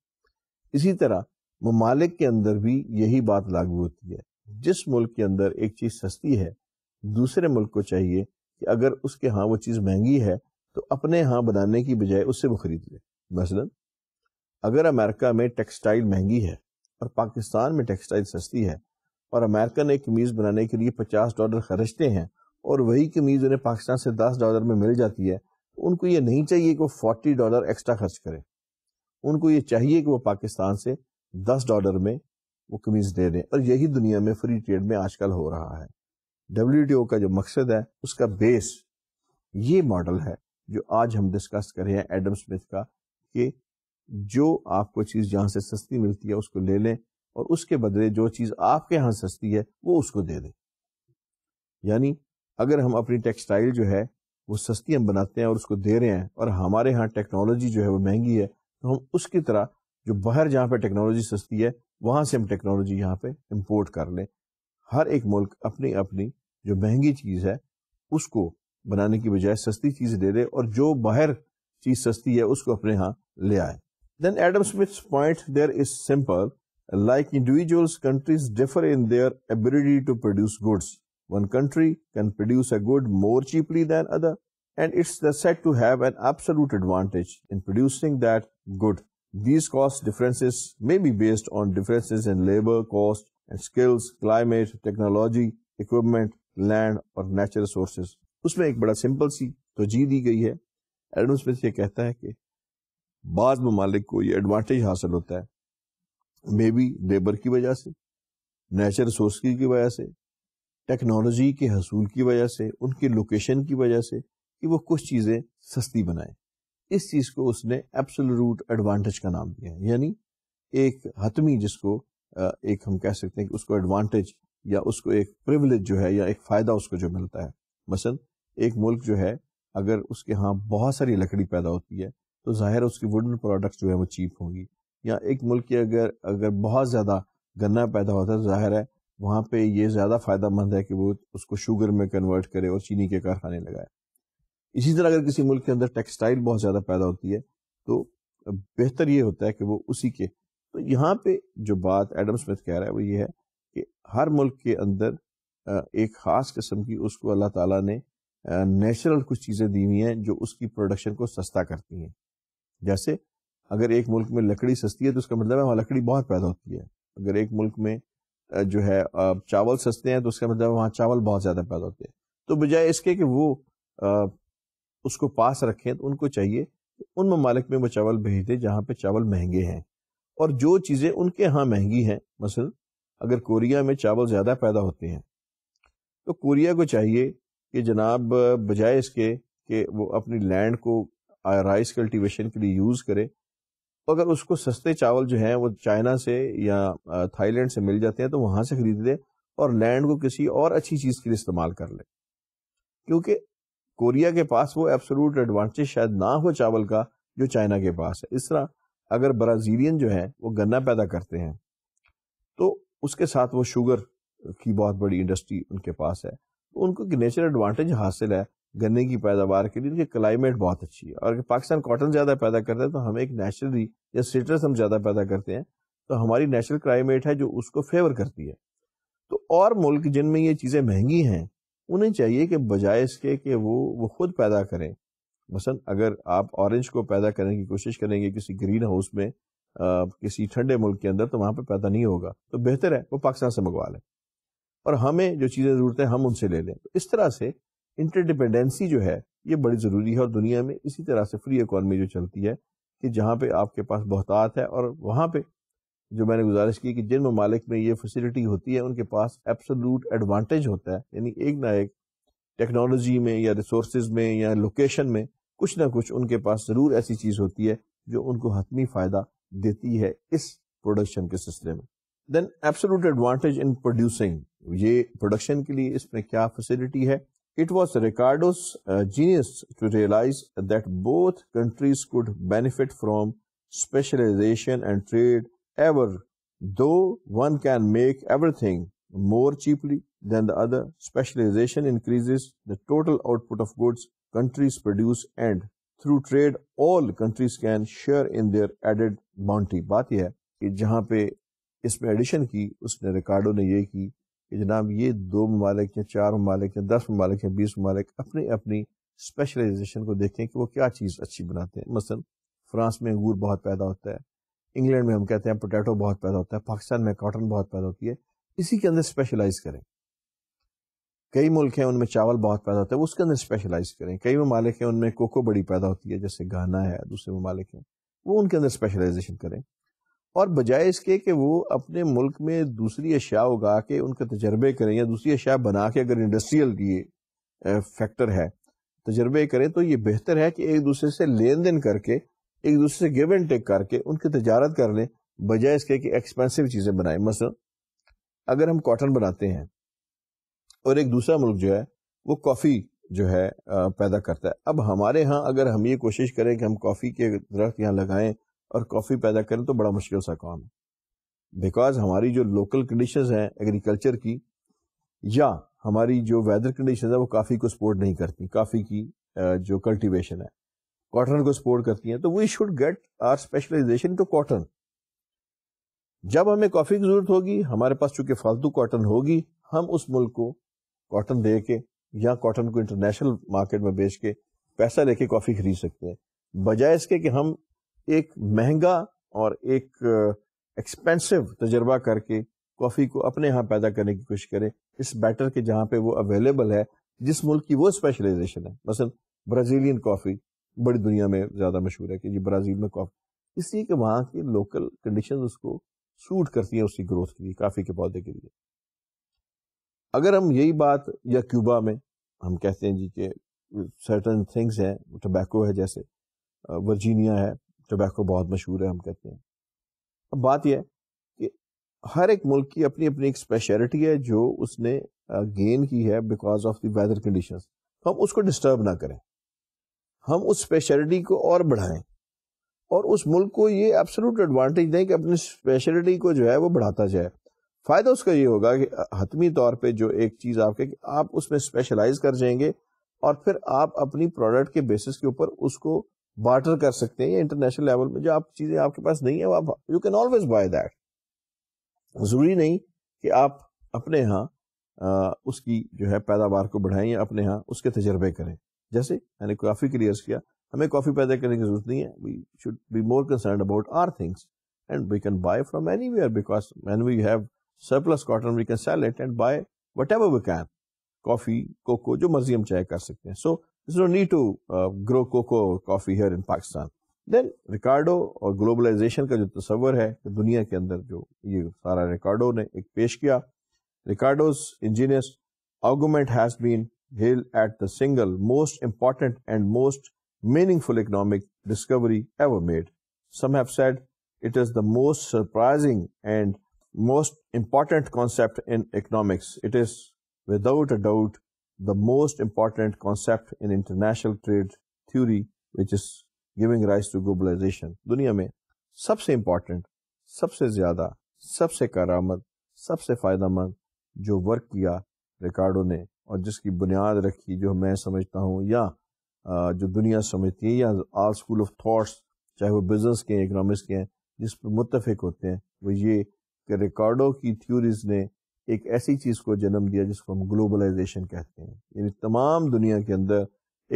इसी तरह ममालिक के अंदर भी यही बात लागू होती है जिस मुल्क के अंदर एक चीज़ सस्ती है दूसरे मुल्क को चाहिए कि अगर उसके यहाँ वो चीज़ महंगी है तो अपने यहाँ बनाने की बजाय उससे वो खरीद ले मसलन अगर अमेरिका में टेक्सटाइल महंगी है और पाकिस्तान में टेक्सटाइल सस्ती है और अमेरिका ने कमीज़ बनाने के लिए पचास डॉलर खर्चते हैं और वही कमीज़ उन्हें पाकिस्तान से दस डॉलर में मिल जाती है तो उनको ये नहीं चाहिए कि वो फोर्टी डॉलर एक्स्ट्रा खर्च करें उनको ये चाहिए कि वो पाकिस्तान से दस डॉलर में वो कमीज़ दे दें और यही दुनिया में फ्री ट्रेड में आजकल हो रहा है डब्ल्यू का जो मकसद है उसका बेस ये मॉडल है जो आज हम डिस्कस करें एडम स्मिथ का कि जो आपको चीज जहां से सस्ती मिलती है उसको ले लें और उसके बदले जो चीज आपके यहाँ सस्ती है वो उसको दे दें यानी अगर हम अपनी टेक्सटाइल जो है वो सस्ती हम बनाते हैं और उसको दे रहे हैं और हमारे यहाँ टेक्नोलॉजी जो है वो महंगी है तो हम उसकी तरह जो बाहर जहाँ पे टेक्नोलॉजी सस्ती है वहां से हम टेक्नोलॉजी यहाँ पे इम्पोर्ट कर लें हर एक मुल्क अपनी अपनी जो महंगी चीज है उसको बनाने की बजाय सस्ती चीज ले ले और जो बाहर चीज सस्ती है उसको अपने यहाँ ले आए Then Adam Smith's point there is simple. Like individuals, countries differ in their ability to produce goods. One country can produce a good more cheaply than other and it's said to have an absolute advantage in producing that good. These cost differences may be based on differences in labor cost and skills, climate, technology, equipment, land और natural resources. उसमें एक बड़ा simple सी तो जी दी गई है Adam Smith ये कहता है कि बाद ममालिक को ये एडवांटेज हासिल होता है मे बी लेबर की वजह से नेचुरल रिसोर्स की वजह से टेक्नोलॉजी के हसूल की वजह से उनके लोकेशन की वजह से कि वो कुछ चीज़ें सस्ती बनाए इस चीज़ को उसने एब्सोलूट एडवांटेज का नाम दिया है यानी एक हतमी जिसको एक हम कह सकते हैं कि उसको एडवांटेज या उसको एक प्रिविलेज जो है या एक फ़ायदा उसको जो मिलता है मसल एक मुल्क जो है अगर उसके यहाँ बहुत सारी लकड़ी पैदा होती है तो ज़ाहिर है उसकी वुडन प्रोडक्ट्स जो है वो चीप होंगी या एक मुल्क की अगर अगर बहुत ज़्यादा गन्ना पैदा होता है तो ज़ाहिर है वहाँ पर ये ज़्यादा फ़ायदा मंद है कि वो उसको शुगर में कन्वर्ट करे और चीनी के कारखाने लगाए इसी तरह अगर किसी मुल्क के अंदर टेक्सटाइल बहुत ज़्यादा पैदा होती है तो बेहतर ये होता है कि वो उसी के तो यहाँ पे जो बात एडम स्मिथ कह रहा है वो ये है कि हर मुल्क के अंदर एक ख़ास किस्म की उसको अल्लाह ताला ने नेचुरल कुछ चीज़ें दी हुई हैं जो उसकी प्रोडक्शन को सस्ता करती हैं जैसे अगर एक मुल्क में लकड़ी सस्ती है तो उसका मतलब है वहाँ लकड़ी बहुत पैदा होती है अगर एक मुल्क में जो है चावल सस्ते हैं तो उसका मतलब वहाँ चावल बहुत ज़्यादा पैदा होते हैं तो बजाय इसके कि वो उसको पास रखें तो उनको चाहिए उन ममालिक में वो चावल भेज दें जहाँ पर चावल महंगे हैं और जो चीज़ें उनके यहाँ महंगी हैं मसल अगर कोरिया में चावल ज़्यादा पैदा होते हैं तो कोरिया को चाहिए कि जनाब बजाय इसके कि वो अपनी लैंड को राइस कल्टीवेशन के लिए यूज़ करें तो अगर उसको सस्ते चावल जो हैं वो चाइना से या थाईलैंड से मिल जाते हैं तो वहाँ से खरीद लें और लैंड को किसी और अच्छी चीज़ के लिए इस्तेमाल कर लें क्योंकि कोरिया के पास वो एब्सोलूट एडवांटेज शायद ना हो चावल का जो चाइना के पास है इस तरह अगर ब्राज़ीलियन जो है वो गन्ना पैदा करते हैं तो उसके साथ वो शुगर की बहुत बड़ी इंडस्ट्री उनके पास है तो उनको एक नेचुरल एडवांटेज हासिल है गन्ने की पैदावार के लिए इनकी क्लाइमेट बहुत अच्छी है और अगर पाकिस्तान कॉटन ज़्यादा पैदा करता है तो हमें एक नेचुरली या सिट्रस हम ज़्यादा पैदा करते हैं तो हमारी नेचुरल क्लाइमेट है जो उसको फेवर करती है तो और मुल्क जिनमें ये चीज़ें महंगी हैं उन्हें चाहिए कि बजाय इसके कि वो वो खुद पैदा करें मसलन अगर आप ऑरेंज को पैदा करने की कोशिश करेंगे किसी ग्रीन हाउस में आ, किसी ठंडे मुल्क के अंदर तो वहां पर पैदा नहीं होगा तो बेहतर है वो पाकिस्तान से मंगवा लें और हमें जो चीज़ें ज़रूरत है हम उनसे ले लें तो इस तरह से इंटरडिपेंडेंसी जो है ये बड़ी ज़रूरी है और दुनिया में इसी तरह से फ्री इकॉनमी जो चलती है कि जहाँ पे आपके पास बहुतात है और वहाँ पे जो मैंने गुजारिश की कि जिन ममालिक में ये फैसिलिटी होती है उनके पास एब्सोलूट एडवांटेज होता है यानी एक ना एक टेक्नोलॉजी में या रिसोर्स में या लोकेशन में कुछ ना कुछ उनके पास ज़रूर ऐसी चीज़ होती है जो उनको हतमी फ़ायदा देती है इस प्रोडक्शन के सिलसिले में then absolute advantage in producing ये प्रोडक्शन के लिए इसमें क्या फैसिलिटी है It was Ricardo's uh, genius to realize that both countries could benefit from specialization and trade ever, though one can make everything more cheaply than the other. Specialization increases the total output of goods countries produce and through trade all countries can share in their added bounty. बात यह है कि जहाँ पे इसमें addition की उसने रिकार्डो ने ये की कि जनाब ये दो ममालिक या चार ममालिक या दस ममालिक या बीस ममालिक अपनी अपनी स्पेशलाइजेशन को देखें कि वो क्या चीज़ अच्छी बनाते हैं मसल फ्रांस में अंगूर बहुत पैदा होता है इंग्लैंड में हम कहते हैं पोटैटो बहुत पैदा होता है पाकिस्तान में कॉटन बहुत पैदा होती है इसी के अंदर स्पेशलाइज करें कई मुल्क हैं उनमें चावल बहुत पैदा होता है वो उसके अंदर स्पेशलाइज करें कई ममालिक हैं उनमें कोको बड़ी पैदा होती है जैसे गाना है दूसरे ममालिक हैं वो उनके अंदर स्पेशलाइजेशन करें और बजाय इसके कि वो अपने मुल्क में दूसरी अशिया उगा के उनके तजर्बे करें या दूसरी अशिया बना के अगर इंडस्ट्रियल ये फैक्टर है तजर्बे करें तो ये बेहतर है कि एक दूसरे से लेन देन करके एक दूसरे से गिव एंड टेक करके उनकी तजारत कर लें बजाय इसके कि एक्सपेंसिव चीज़ें बनाए मस अगर हम कॉटन बनाते हैं और एक दूसरा मुल्क जो है वो कॉफ़ी जो है पैदा करता है अब हमारे यहाँ अगर हम ये कोशिश करें कि हम कॉफ़ी के दरख्त यहाँ लगाएं और कॉफ़ी पैदा करें तो बड़ा मुश्किल सा काम है बिकॉज हमारी जो लोकल कंडीशन है एग्रीकल्चर की या हमारी जो वेदर कंडीशन है वो काफ़ी को सपोर्ट नहीं करती काफ़ी की जो कल्टिवेशन है कॉटन को सपोर्ट करती है तो we should get our specialisation to cotton जब हमें कॉफ़ी की ज़रूरत होगी हमारे पास चूंकि फालतू कॉटन होगी हम उस मुल्क को कॉटन दे के या कॉटन को इंटरनेशनल मार्केट में बेच के पैसा लेके कॉफ़ी खरीद सकते हैं बजाय इसके कि हम एक महंगा और एक एक्सपेंसिव तजर्बा करके कॉफ़ी को अपने यहाँ पैदा करने की कोशिश करें इस बैटर के जहाँ पे वो अवेलेबल है जिस मुल्क की वो स्पेशलाइजेशन है मसलन ब्राज़ीलियन कॉफ़ी बड़ी दुनिया में ज़्यादा मशहूर है कि जी ब्राज़ील में कॉफ़ी इसलिए कि वहाँ की लोकल कंडीशन उसको सूट करती है उसकी ग्रोथ के लिए काफ़ी के पौधे के लिए अगर हम यही बात या क्यूबा में हम कहते हैं जी के सर्टन थिंग्स हैं टबैको है जैसे वर्जीनिया है टोबैको बहुत मशहूर है हम कहते हैं अब बात यह कि हर एक मुल्क की अपनी अपनी एक स्पेशलिटी है जो उसने गेन की है because of the weather condition हम उसको डिस्टर्ब ना करें हम उस स्पेशलिटी को और बढ़ाएं और उस मुल्क को ये एब्सोलूट एडवांटेज दें कि अपनी स्पेशलिटी को जो है वो बढ़ाता जाए फ़ायदा उसका ये होगा कि हतमी तौर पे जो एक चीज़ आपके आप उसमें स्पेशलाइज कर जाएंगे और फिर आप अपनी प्रोडक्ट के बेसिस के ऊपर उसको बार्टर कर सकते हैं या इंटरनेशनल लेवल पे जो आप चीज़ें आपके पास नहीं है आप you can always buy that ज़रूरी नहीं कि आप अपने यहाँ उसकी जो है पैदावार को बढ़ाएं या अपने यहाँ उसके तजर्बे करें जैसे मैंने काफ़ी क्लियर किया हमें कॉफ़ी पैदा करने की जरूरत नहीं है we should be more concern about our things and we can buy from anywhere because man we have surplus cotton we can sell it and buy what we can coffee cocoa जो मर्जी हम चाहे कर सकते हैं सो so, There's no need to uh, grow cocoa or coffee here in Pakistan. Then Ricardo or globalization ka jo tasavvur hai, ke dunia ke andar jo ye Ricardo ne ek pesh kiya. Ricardo's ingenious argument has been hailed as the single most important and most meaningful economic discovery ever made. Some have said it is the most surprising and most important concept in economics. It is without a doubt the most important concept in international trade theory which is giving rise to globalization दुनिया में सबसे important सबसे ज्यादा सबसे करामद सबसे फायदामंद जो work किया रिकार्डो ने और जिसकी बुनियाद रखी जो मैं समझता हूँ या जो दुनिया समझती है या आल स्कूल ऑफ थॉट्स चाहे वो बिजनेस के हैं इकनॉमिक्स के हैं जिस पर मुतफिक होते हैं वो ये कि रिकार्डो की थ्योरीज ने एक ऐसी चीज़ को जन्म दिया जिसको हम ग्लोबलाइजेशन कहते हैं यानी तमाम दुनिया के अंदर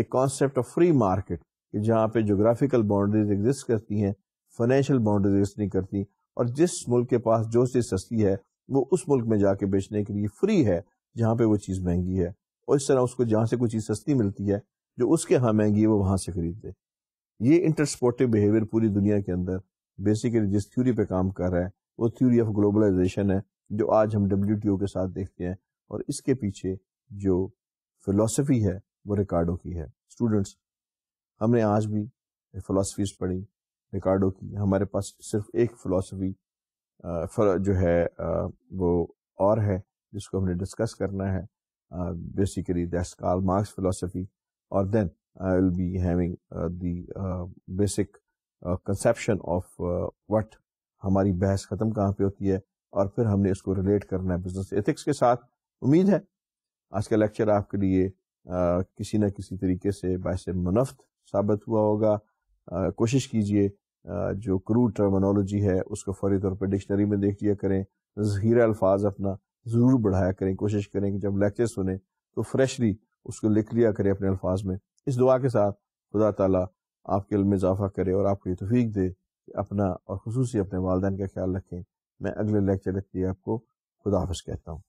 एक कॉन्सेप्ट ऑफ फ्री मार्केट कि जहाँ पे जोग्राफिकल बाउंड्रीज एग्जिस्ट करती हैं फाइनेंशियल बाउंड्रीज एग्जिस्ट नहीं करती और जिस मुल्क के पास जो चीज़ सस्ती है वो उस मुल्क में जाके बेचने के लिए फ्री है जहाँ पे वो चीज़ महंगी है और इस तरह उसको जहाँ से कोई चीज़ सस्ती मिलती है जो उसके यहाँ महंगी है वो वहाँ से खरीद खरीदे ये इंटरस्पोर्टिव बिहेवियर पूरी दुनिया के अंदर बेसिकली जिस थ्यूरी पे काम कर रहा है वो थ्यूरी ऑफ ग्लोबलाइजेशन है जो आज हम डब्ल्यू के साथ देखते हैं और इसके पीछे जो फिलॉसफी है वो रिकार्डो की है स्टूडेंट्स हमने आज भी फिलासफीज पढ़ी रिकार्डो की हमारे पास सिर्फ एक फिलासफी जो है वो और है जिसको हमने डिस्कस करना है basically that's Karl Marx philosophy और then I will be having uh, conception of what हमारी बहस ख़त्म कहाँ पे होती है और फिर हमने इसको रिलेट करना है बिजनेस एथिक्स के साथ उम्मीद है आज का लेक्चर आपके लिए आ, किसी न किसी तरीके से बायस मुनफ्त साबित हुआ होगा आ, कोशिश कीजिए जो क्रू टर्मोनोलॉजी है उसको फौरी तौर पर डिक्शनरी में देख लिया करें जहीरा अल्फाज अपना ज़रूर बढ़ाया करें कोशिश करें कि जब लेक्चर सुने तो फ्रेशली उसको लिख लिया करें अपने अल्फाज में इस दुआ के साथ खुदा तला आपके इल्म इजाफा करे और आपको ये तफीक दे कि अपना और खसूस अपने वालदेन का ख्याल रखें मैं अगले लेक्चर तक के लिए आपको खुदाफिज कहता हूँ